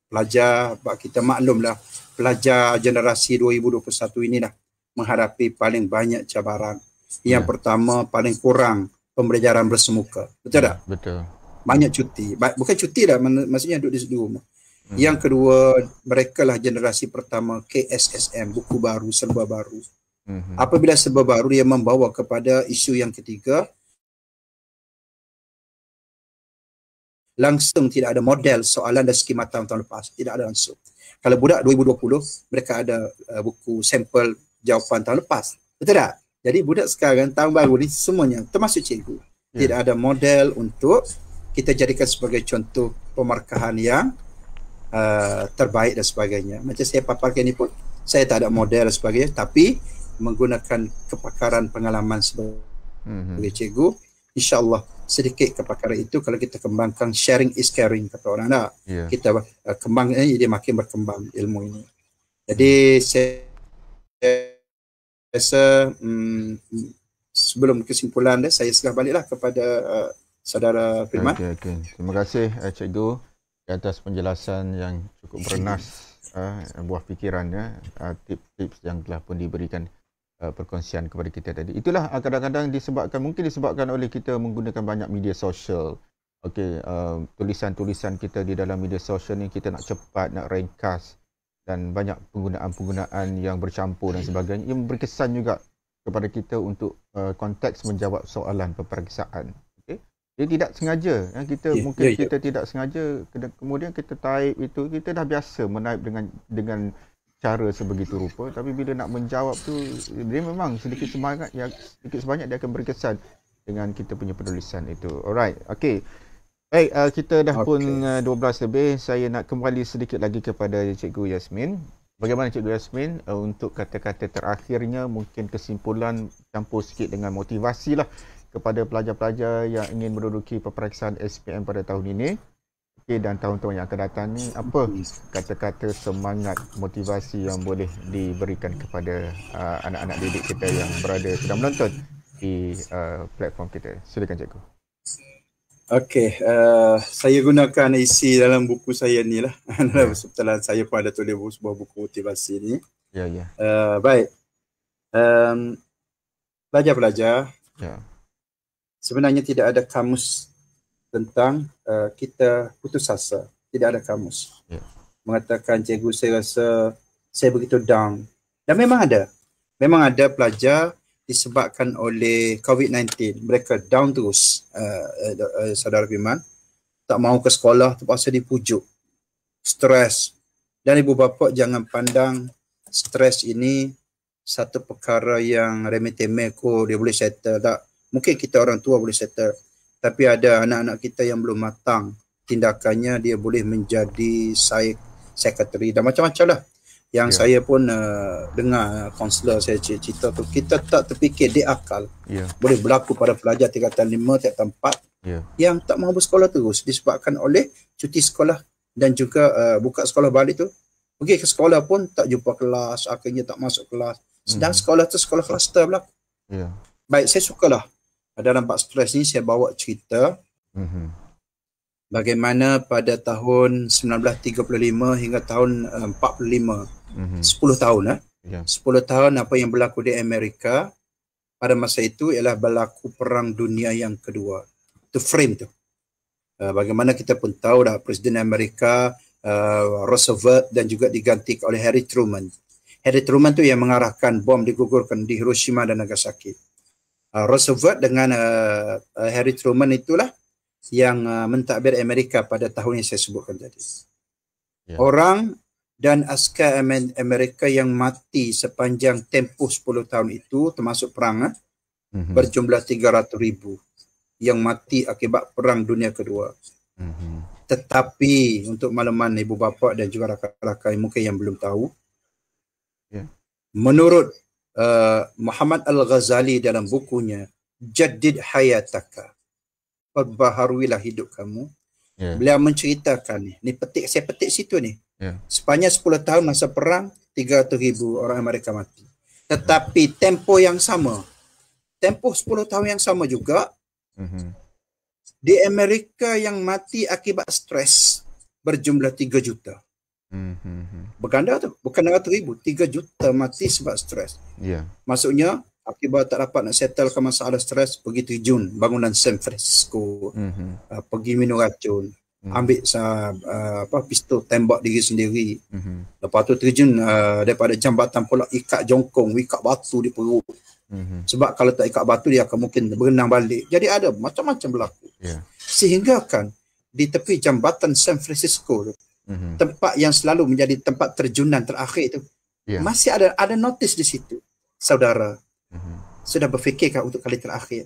pelajar kita maklumlah pelajar generasi 2021 ini dah menghadapi paling banyak cabaran. Yang yeah. pertama paling kurang pembelajaran bersemuka. Betul yeah, tak? Ya, betul. Banyak cuti. Bukan cuti dah maksudnya duduk di rumah. Hmm. Yang kedua, mereka lah generasi pertama KSSM, buku baru, serba baru. Hmm. Mhm. Apabila sebab baru yang membawa kepada isu yang ketiga langsung tidak ada model soalan dan skim tahun-tahun lepas. Tidak ada langsung. Kalau budak 2020, mereka ada uh, buku sampel jawapan tahun lepas. Betul tak? Jadi budak sekarang tahun baru ni semuanya termasuk cikgu. Yeah. Tidak ada model untuk kita jadikan sebagai contoh pemarkahan yang uh, terbaik dan sebagainya. Macam saya paparkan ni pun saya tak ada model dan sebagainya tapi menggunakan kepakaran pengalaman mhm. sebagai cikgu insyaallah sedikit kepakaran itu kalau kita kembangkan sharing is caring kata orang anak yeah. kita uh, kembang ini eh, dia makin berkembang ilmu ini jadi saya rasa um, sebelum kesimpulan dia saya sudah baliklah kepada uh, saudara Firman okay, okay. terima kasih uh, cikgu atas penjelasan yang cukup [LAUGHS] bernas uh, buah fikirannya uh, tips-tips yang telah pun diberikan Uh, perkongsian kepada kita tadi. Itulah uh, kadang-kadang disebabkan mungkin disebabkan oleh kita menggunakan banyak media sosial. Okey, uh, tulisan-tulisan kita di dalam media sosial ni kita nak cepat, nak ringkas dan banyak penggunaan-penggunaan yang bercampur dan sebagainya. Ia berkesan juga kepada kita untuk uh, konteks menjawab soalan peperiksaan. Okey. Jadi tidak sengaja ya, kita yeah, mungkin yeah, ya. kita yeah. tidak sengaja kemudian kita taip itu kita dah biasa menaip dengan dengan cara sebegitu rupa tapi bila nak menjawab tu dia memang sedikit semangat, yang sedikit sebanyak dia akan berkesan dengan kita punya penulisan itu. Alright. Okey. Baik, uh, kita dah okay. pun uh, 12 lebih. Saya nak kembali sedikit lagi kepada Cikgu Yasmin. Bagaimana Cikgu Yasmin uh, untuk kata-kata terakhirnya mungkin kesimpulan campur sikit dengan motivasi lah kepada pelajar-pelajar yang ingin menduduki peperiksaan SPM pada tahun ini. Okey dan tahun-tahun yang akan datang ni apa kata-kata semangat motivasi yang boleh diberikan kepada uh, anak-anak didik kita yang berada sedang menonton di uh, platform kita. Silakan cikgu. Okey, uh, saya gunakan isi dalam buku saya ni lah. [LAUGHS] Yeah. Ya. Sebetulnya saya pun ada tulis sebuah buku motivasi ni. Ya, yeah, ya. Yeah. Uh, baik. Um, pelajar-pelajar. Ya. Yeah. Sebenarnya tidak ada kamus tentang uh, kita putus asa, tidak ada kamus. Yeah. Mengatakan cikgu saya rasa saya begitu down. Dan memang ada. Memang ada pelajar disebabkan oleh COVID-19. Mereka down terus, uh, uh, uh, saudara Biman. Tak mau ke sekolah, terpaksa dipujuk. Stres. Dan ibu bapa jangan pandang stres ini satu perkara yang remeh-temeh kot, oh, dia boleh settle tak. Mungkin kita orang tua boleh settle tapi ada anak-anak kita yang belum matang tindakannya dia boleh menjadi saik sekretari dan macam-macam lah yang yeah. saya pun uh, dengar konselor eh, saya cerita tu kita tak terfikir dia akal yeah. boleh berlaku pada pelajar tingkatan 5 tingkatan 4 yeah. yang tak mahu bersekolah terus disebabkan oleh cuti sekolah dan juga uh, buka sekolah balik tu pergi ke sekolah pun tak jumpa kelas akhirnya tak masuk kelas sedang mm. sekolah tu sekolah kelas terbelak. yeah. baik saya sukalah dalam bab stres ni saya bawa cerita mhm. bagaimana pada tahun 1935 hingga tahun 45 eh, 10 mhm. tahun eh? 10 ya. tahun apa yang berlaku di Amerika pada masa itu ialah berlaku perang dunia yang kedua to frame tu eh, bagaimana kita pun tahu dah presiden Amerika eh, Roosevelt dan juga diganti oleh Harry Truman Harry Truman tu yang mengarahkan bom digugurkan di Hiroshima dan Nagasaki. Mm-hmm uh, Roosevelt dengan uh, uh, Harry Truman itulah yang uh, mentadbir Amerika pada tahun yang saya sebutkan tadi. Yeah. Orang dan askar Amerika yang mati sepanjang tempoh 10 tahun itu termasuk perang eh, mm-hmm. berjumlah 300 ribu yang mati akibat perang dunia kedua. Mm-hmm. Tetapi untuk malaman ibu bapa dan juga rakan-rakan mungkin yang belum tahu yeah. menurut Uh, Muhammad Al-Ghazali dalam bukunya Jadid Hayataka perbaharui lah hidup kamu yeah. Beliau menceritakan ni, petik, saya petik situ ni yeah. Sepanjang 10 tahun masa perang 300 ribu orang Amerika mati Tetapi yeah. tempoh yang sama Tempoh 10 tahun yang sama juga mm-hmm. Di Amerika yang mati akibat stres Berjumlah 3 juta hmm Bukan dah tu, bukan dah ribu, tiga juta mati sebab stres. Yeah. Maksudnya akibat tak dapat nak settlekan masalah stres pergi terjun bangunan San Francisco, hmm uh, pergi minum racun, mm-hmm. ambil uh, apa pistol tembak diri sendiri. Mm-hmm. Lepas tu terjun uh, daripada jambatan pula ikat jongkong, ikat batu di perut. hmm Sebab kalau tak ikat batu dia akan mungkin berenang balik. Jadi ada macam-macam berlaku. Yeah. Sehingga kan, di tepi jambatan San Francisco tu, hmm tempat yang selalu menjadi tempat terjunan terakhir itu yeah. masih ada ada notis di situ saudara mm-hmm. sudah berfikirkah untuk kali terakhir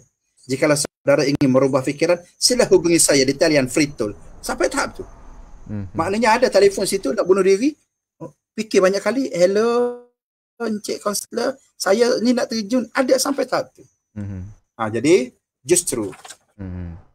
jikalau saudara ingin merubah fikiran sila hubungi saya di talian free Tool sampai tahap tu mm-hmm. maknanya ada telefon situ nak bunuh diri oh, fikir banyak kali hello encik konselor saya ni nak terjun ada sampai tahap tu mm-hmm. ha, jadi justru mm-hmm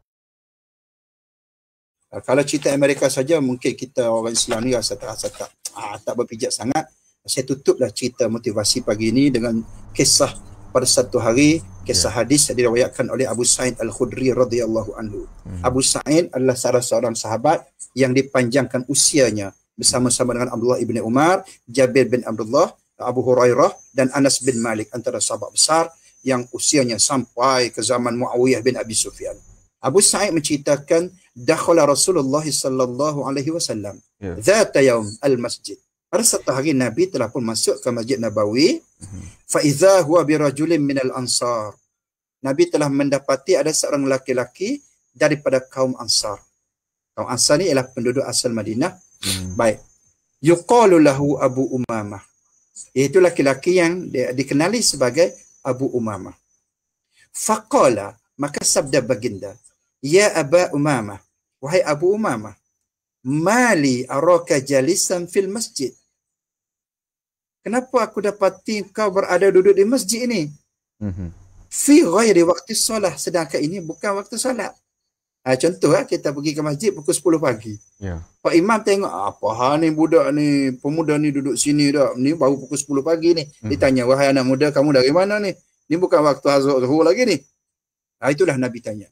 uh, kalau cerita Amerika saja mungkin kita orang Islam ni rasa, rasa tak uh, tak berpijak sangat saya tutuplah cerita motivasi pagi ini dengan kisah pada satu hari kisah ya. hadis yang diriwayatkan oleh Abu Sa'id Al-Khudri radhiyallahu anhu. Hmm. Abu Sa'id adalah salah seorang sahabat yang dipanjangkan usianya bersama-sama dengan Abdullah ibn Umar, Jabir bin Abdullah, Abu Hurairah dan Anas bin Malik antara sahabat besar yang usianya sampai ke zaman Muawiyah bin Abi Sufyan. Abu Sa'id menceritakan dakhala Rasulullah sallallahu alaihi wasallam ya. zata yaum al masjid. Pada satu hari Nabi telah pun masuk ke Masjid Nabawi mm-hmm. fa iza huwa bi rajulin min al ansar. Nabi telah mendapati ada seorang laki-laki daripada kaum Ansar. Kaum Ansar ni ialah penduduk asal Madinah. Mm-hmm. Baik. Yuqalu lahu Abu Umamah. Iaitu laki lelaki yang di- dikenali sebagai Abu Umamah. Faqala maka sabda baginda Ya Aba Umamah. Wahai Abu Umamah. Mali araka jalisan fil masjid. Kenapa aku dapati kau berada duduk di masjid ini? Mm-hmm. Fi ghairi waktu solat. Sedangkan ini bukan waktu solat. Ha, contoh lah, kita pergi ke masjid pukul 10 pagi. Yeah. Pak Imam tengok, apa hal ni budak ni, pemuda ni duduk sini dah. Ni baru pukul 10 pagi ni. Mm-hmm. Dia tanya, wahai anak muda kamu dari mana ni? Ni bukan waktu azuk lagi ni. Ha, itulah Nabi tanya.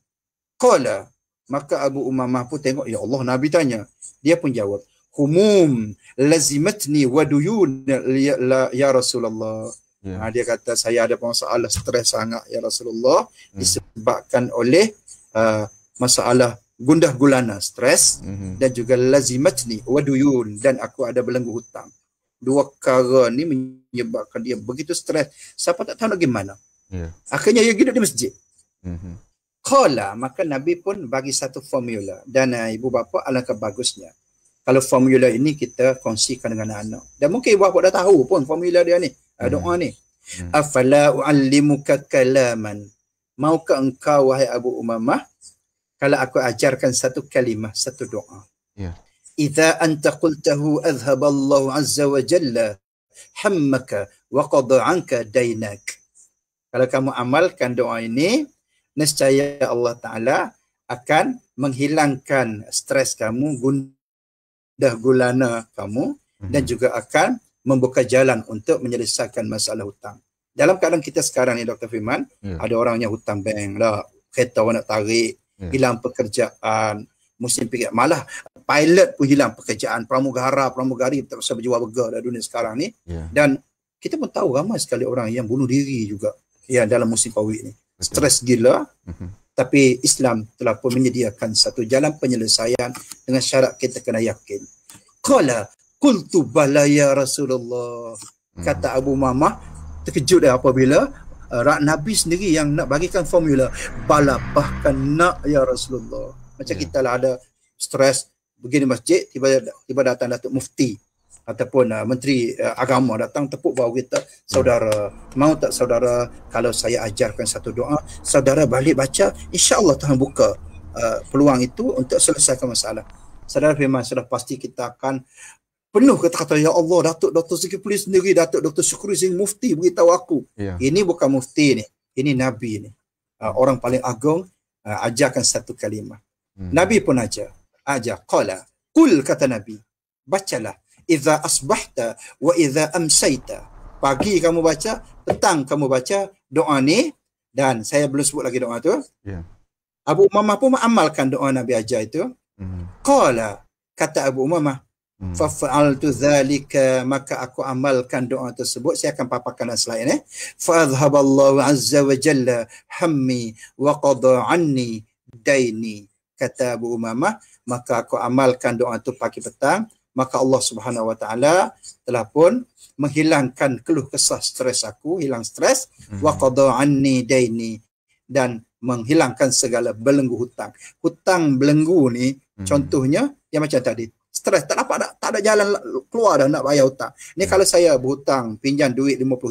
Qala. Maka Abu Umamah pun tengok, ya Allah Nabi tanya. Dia pun jawab, humum lazimatni waduyun duyun ya Rasulullah. Yeah. Ha, dia kata saya ada masalah stres sangat ya Rasulullah mm. disebabkan oleh uh, masalah gundah gulana stres mm-hmm. dan juga lazimatni wa duyun dan aku ada belenggu hutang. Dua perkara ni menyebabkan dia begitu stres. Siapa tak tahu nak gimana. Yeah. Akhirnya dia hidup di masjid. Mm-hmm qala lah. maka nabi pun bagi satu formula dan uh, ibu bapa alangkah bagusnya kalau formula ini kita kongsikan dengan anak dan mungkin ibu bapa dah tahu pun formula dia ni uh, doa ni hmm. afala uallimuka kalaman maukah engkau wahai abu umamah kalau aku ajarkan satu kalimah satu doa ya idza anta qultahu azhab Allah azza wa jalla hammaka wa qad'anka dainak kalau kamu amalkan doa ini nescaya Allah Ta'ala akan menghilangkan stres kamu, gundah gulana kamu dan mhm. juga akan membuka jalan untuk menyelesaikan masalah hutang. Dalam keadaan kita sekarang ni Dr. Firman, yeah. ada orang yang hutang bank lah, kereta orang nak tarik, yeah. hilang pekerjaan, musim pikir, malah pilot pun hilang pekerjaan, pramugara, pramugari tak usah berjual burger dalam dunia sekarang ni. Yeah. Dan kita pun tahu ramai sekali orang yang bunuh diri juga yang dalam musim COVID ni stres gila mhm. tapi Islam telah pun menyediakan satu jalan penyelesaian dengan syarat kita kena yakin qala qultu bala ya rasulullah hmm. kata Abu Mamah terkejut dia apabila uh, rak nabi sendiri yang nak bagikan formula bala bahkan nak ya rasulullah macam yeah. kita lah ada stres begini masjid tiba tiba datang datuk mufti ataupun uh, menteri uh, agama datang tepuk bahu kita saudara mau tak saudara kalau saya ajarkan satu doa saudara balik baca insyaallah Tuhan buka uh, peluang itu untuk selesaikan masalah saudara firman sudah pasti kita akan penuh kata-kata ya Allah Datuk Dr Zikri sendiri Datuk doktor Syukri sendiri mufti beritahu aku yeah. ini bukan mufti ni ini nabi ni uh, orang paling agung uh, ajarkan satu kalimah hmm. nabi pun ajar ajar qala kul kata nabi bacalah Iza asbahta wa iza amsayta pagi kamu baca petang kamu baca doa ni dan saya belum sebut lagi doa tu yeah. Abu Umamah pun amalkan doa Nabi ajar itu mm. qala kata Abu Umamah mm. fa fa'altu dhalika maka aku amalkan doa tersebut saya akan paparkan dalam slide ni eh? fa adhaballahu azza wa jalla hammi wa qada anni daini kata Abu Umamah maka aku amalkan doa tu pagi petang maka Allah Subhanahu Wa Taala telah pun menghilangkan keluh kesah stres aku, hilang stres, hmm. wa qada anni daini dan menghilangkan segala belenggu hutang. Hutang belenggu ni hmm. contohnya yang macam tadi, stres tak dapat tak, tak ada jalan keluar dah nak bayar hutang. Ni hmm. kalau saya berhutang pinjam duit RM50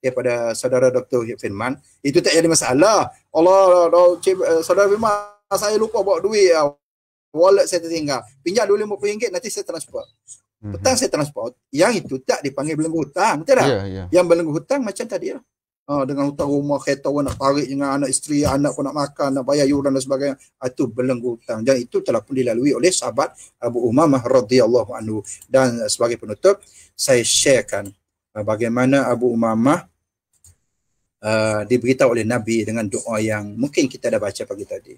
kepada saudara Dr. Firman, itu tak jadi masalah. Allah, Allah, Allah eh, cip, saudara Firman saya lupa bawa duit ah wallet saya tertinggal. Pinjam dulu RM50 nanti saya transfer. Mm-hmm. Petang saya transfer. Yang itu tak dipanggil belenggu hutang. Betul tak? Yeah, yeah. Yang belenggu hutang macam tadi lah. Ha, dengan hutang rumah, kereta orang nak tarik dengan anak isteri, anak pun nak makan, nak bayar yuran dan sebagainya. Ha, itu belenggu hutang. Dan itu telah pun dilalui oleh sahabat Abu Umamah radhiyallahu anhu. Dan sebagai penutup, saya sharekan ha, bagaimana Abu Umamah uh, diberitahu oleh Nabi dengan doa yang mungkin kita dah baca pagi tadi.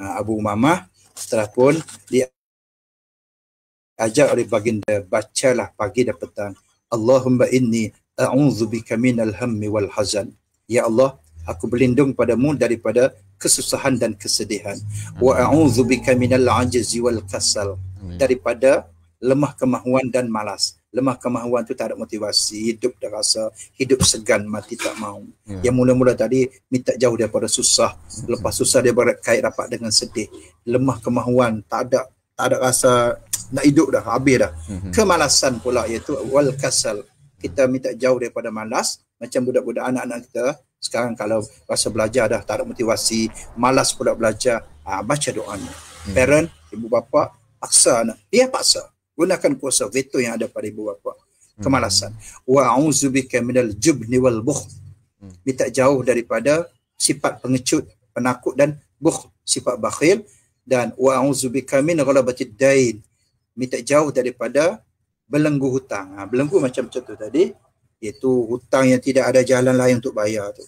Uh, Abu Umamah setelah pun diajak oleh baginda bacalah pagi dan petang Allahumma inni a'udzubika minal hammi wal hazan ya Allah aku berlindung padamu daripada kesusahan dan kesedihan hmm. wa a'udzubika minal ajzi wal kasal hmm. daripada lemah kemahuan dan malas lemah kemahuan tu tak ada motivasi hidup dah rasa hidup segan mati tak mau yeah. yang mula-mula tadi minta jauh daripada susah lepas susah dia berkait rapat dengan sedih lemah kemahuan tak ada tak ada rasa nak hidup dah habis dah mm-hmm. kemalasan pula iaitu wal kasal kita minta jauh daripada malas macam budak-budak anak-anak kita sekarang kalau rasa belajar dah tak ada motivasi malas pula belajar ha, baca doanya mm-hmm. parent ibu bapa paksa anak dia paksa gunakan kuasa veto yang ada pada ibu bapa hmm. kemalasan hmm. wa auzubika minal jubni wal bukh hmm. minta jauh daripada sifat pengecut penakut dan bukh sifat bakhil dan wa auzubika min ghalabatid dain minta jauh daripada belenggu hutang ha, belenggu macam contoh tadi iaitu hutang yang tidak ada jalan lain untuk bayar tu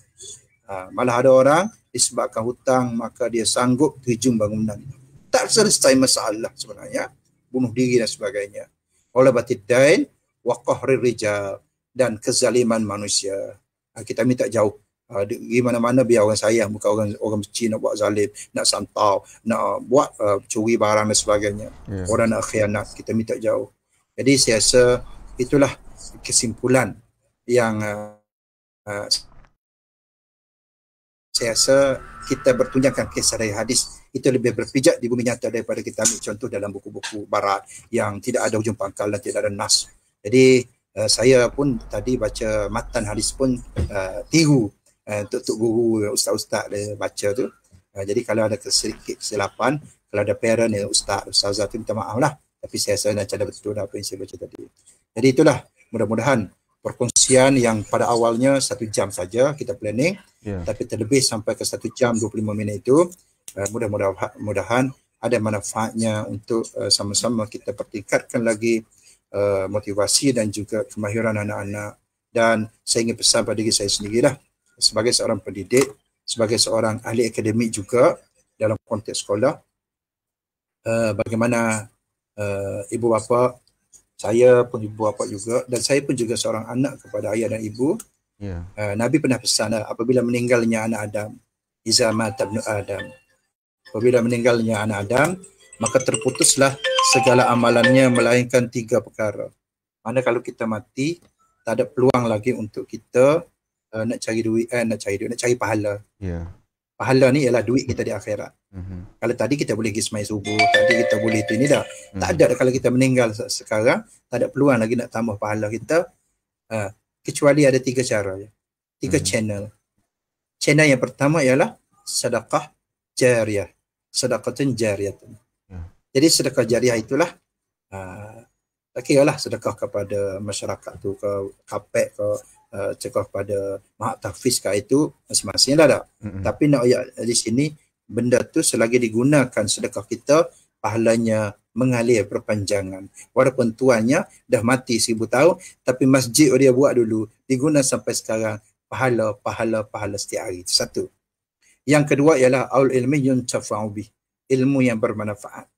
ha, malah ada orang disebabkan hutang maka dia sanggup terjun bangunan tak selesai masalah sebenarnya bunuh diri dan sebagainya. Oleh batid dain wa rijal dan kezaliman manusia. Ah, kita minta jauh. Ah, di mana-mana biar orang sayang. Bukan orang, orang Cina buat zalim. Nak santau. Nak buat uh, curi barang dan sebagainya. Yes. Ya. Orang nak khianat. Kita minta jauh. Jadi saya rasa itulah kesimpulan yang uh, uh, saya rasa kita bertunjangkan kisah dari hadis itu lebih berpijak di bumi nyata daripada kita ambil contoh dalam buku-buku barat yang tidak ada hujung pangkal dan tidak ada nas. Jadi uh, saya pun tadi baca matan hadis pun uh, tiru eh, untuk uh, guru ustaz-ustaz dia baca tu. Uh, jadi kalau ada sedikit kesilapan, kalau ada parent ya ustaz, ustazah tu minta maaf lah. Tapi saya rasa nak cara betul apa yang saya baca tadi. Jadi itulah mudah-mudahan perkongsian yang pada awalnya satu jam saja kita planning yeah. tapi terlebih sampai ke satu jam 25 minit itu uh, mudah-mudahan mudahan ada manfaatnya untuk uh, sama-sama kita pertingkatkan lagi uh, motivasi dan juga kemahiran anak-anak dan saya ingin pesan pada diri saya lah sebagai seorang pendidik sebagai seorang ahli akademik juga dalam konteks sekolah uh, bagaimana uh, ibu bapa saya pun ibu bapa juga dan saya pun juga seorang anak kepada ayah dan ibu. Yeah. Ya. Uh, Nabi pernah pesan ah, apabila meninggalnya anak Adam, mata tabnu Adam. Apabila meninggalnya anak Adam, maka terputuslah segala amalannya melainkan tiga perkara. Mana kalau kita mati, tak ada peluang lagi untuk kita uh, nak cari duit, eh, nak cari duit, nak cari pahala. Yeah pahala ni ialah duit kita di akhirat. Mm-hmm. Kalau tadi kita boleh gismai subuh, tadi kita boleh itu ini dah. Mm-hmm. Tak mhm. ada dah kalau kita meninggal sekarang, tak ada peluang lagi nak tambah pahala kita. Uh, kecuali ada tiga cara. Tiga mm-hmm. channel. Channel yang pertama ialah sedekah jariah. Sedekah jariah. Mm. Ya. Jadi sedekah jariah itulah uh, tak kira lah sedekah kepada masyarakat tu ke kapek ke uh, cekor kepada mahak tahfiz kat itu masing-masing dah tak. Mm-hmm. Tapi nak ayat di sini benda tu selagi digunakan sedekah kita pahalanya mengalir perpanjangan. Walaupun tuannya dah mati seribu tahun tapi masjid dia buat dulu diguna sampai sekarang pahala, pahala, pahala setiap hari. Itu satu. Yang kedua ialah aul ilmi yun yuntafa'ubi. Ilmu yang bermanfaat.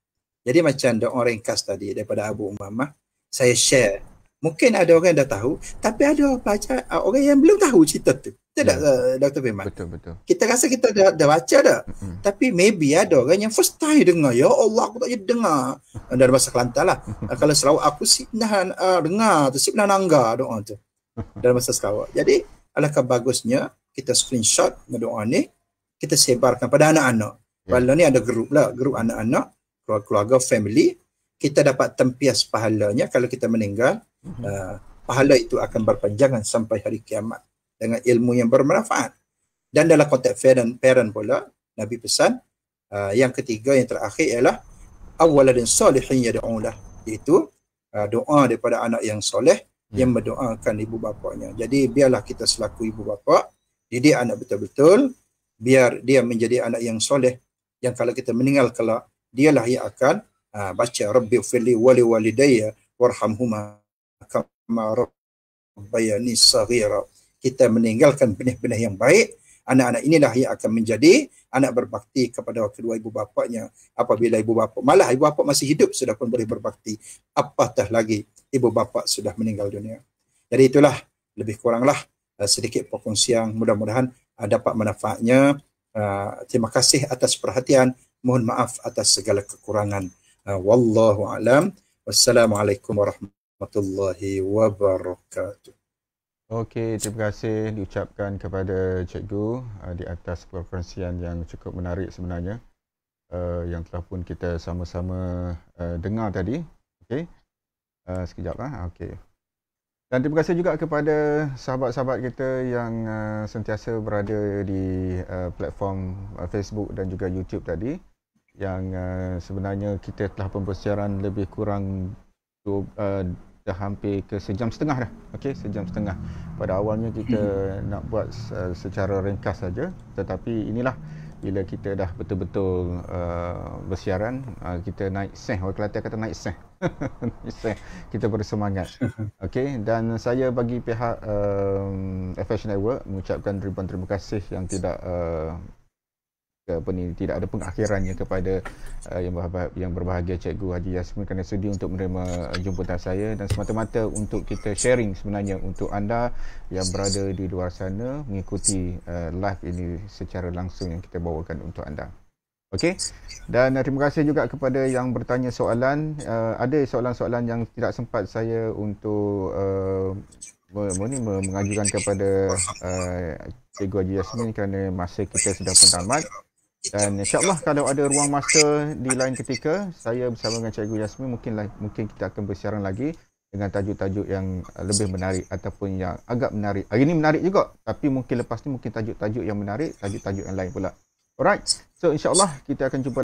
Jadi macam ada orang ringkas tadi daripada Abu Umamah, saya share Mungkin ada orang yang dah tahu, tapi ada pelajar, uh, ah, orang yang belum tahu cerita tu. Betul tak, yeah. Ya. Dr. Bimak? Betul, betul. Kita rasa kita dah, dah baca dah. Mm-hmm. Tapi maybe ada orang yang first time dengar. Ya Allah, aku tak boleh dengar. Dari bahasa Kelantan lah. [LAUGHS] kalau Sarawak, aku si pernah uh, ah, dengar tu. Si pernah nangga doa tu. Dalam bahasa Sarawak. Jadi, alangkah bagusnya kita screenshot doa ni. Kita sebarkan pada anak-anak. Yeah. Walau ni ada grup lah. Grup anak-anak, keluarga, family kita dapat tempias pahalanya kalau kita meninggal mhm. uh, pahala itu akan berpanjangan sampai hari kiamat dengan ilmu yang bermanfaat dan dalam konteks parent, parent pula nabi pesan uh, yang ketiga yang terakhir ialah dan salihin yad'ulah iaitu uh, doa daripada anak yang soleh hmm. yang mendoakan ibu bapanya jadi biarlah kita selaku ibu bapa jadi anak betul-betul biar dia menjadi anak yang soleh yang kalau kita meninggal kelak dialah yang akan Ah, baca Rabbi fili wali walidayya warhamhuma kama rabbayani Sagira Kita meninggalkan benih-benih yang baik. Anak-anak inilah yang akan menjadi anak berbakti kepada kedua ibu bapaknya. Apabila ibu bapa malah ibu bapa masih hidup sudah pun boleh berbakti. Apatah lagi ibu bapa sudah meninggal dunia. Jadi itulah lebih kuranglah eh, sedikit siang mudah-mudahan eh, dapat manfaatnya. Ah, terima kasih atas perhatian. Mohon maaf atas segala kekurangan. Ah, wallahu alam wassalamualaikum warahmatullahi wabarakatuh Okey, terima kasih diucapkan kepada cikgu uh, ah, di atas perkongsian yang cukup menarik sebenarnya uh, yang telah pun kita sama-sama uh, dengar tadi. Okey. Uh, sekejap Okey. Dan terima kasih juga kepada sahabat-sahabat kita yang uh, sentiasa berada di uh, platform uh, Facebook dan juga YouTube tadi yang uh, sebenarnya kita telah pembesaran lebih kurang dua, uh, dah hampir ke sejam setengah dah. Okey, sejam setengah. Pada awalnya kita [CLEARS THROAT] nak buat uh, secara ringkas saja, tetapi inilah bila kita dah betul-betul uh, bersiaran, uh, kita naik seh. Orang Kelantan kata naik seh. [LAUGHS] naik seh. Kita bersemangat. [CLEARS THROAT] Okey, dan saya bagi pihak uh, FH Network mengucapkan ribuan terima kasih yang tidak apa ni tidak ada pengakhirannya kepada uh, yang berbahagia, yang berbahagia cikgu Haji Yasmin kerana sudi untuk menerima eh, jemputan saya dan semata-mata untuk kita sharing sebenarnya untuk anda yang berada di luar sana mengikuti uh, live ini secara langsung yang kita bawakan untuk anda. Okey. Dan terima kasih juga kepada yang bertanya soalan. Uh, ada soalan-soalan yang tidak sempat saya untuk uh, mengajukan kepada uh, Cikgu Haji Yasmin kerana masa kita sudah pun tamat dan insyaallah kalau ada ruang masa di lain ketika saya bersama dengan cikgu Yasmin mungkin lah, mungkin kita akan bersiaran lagi dengan tajuk-tajuk yang eh, lebih menarik ataupun yang agak menarik. Hari ini menarik juga tapi mungkin lepas ni mungkin tajuk-tajuk yang menarik, tajuk-tajuk yang lain pula. Alright. So insyaallah kita akan jumpa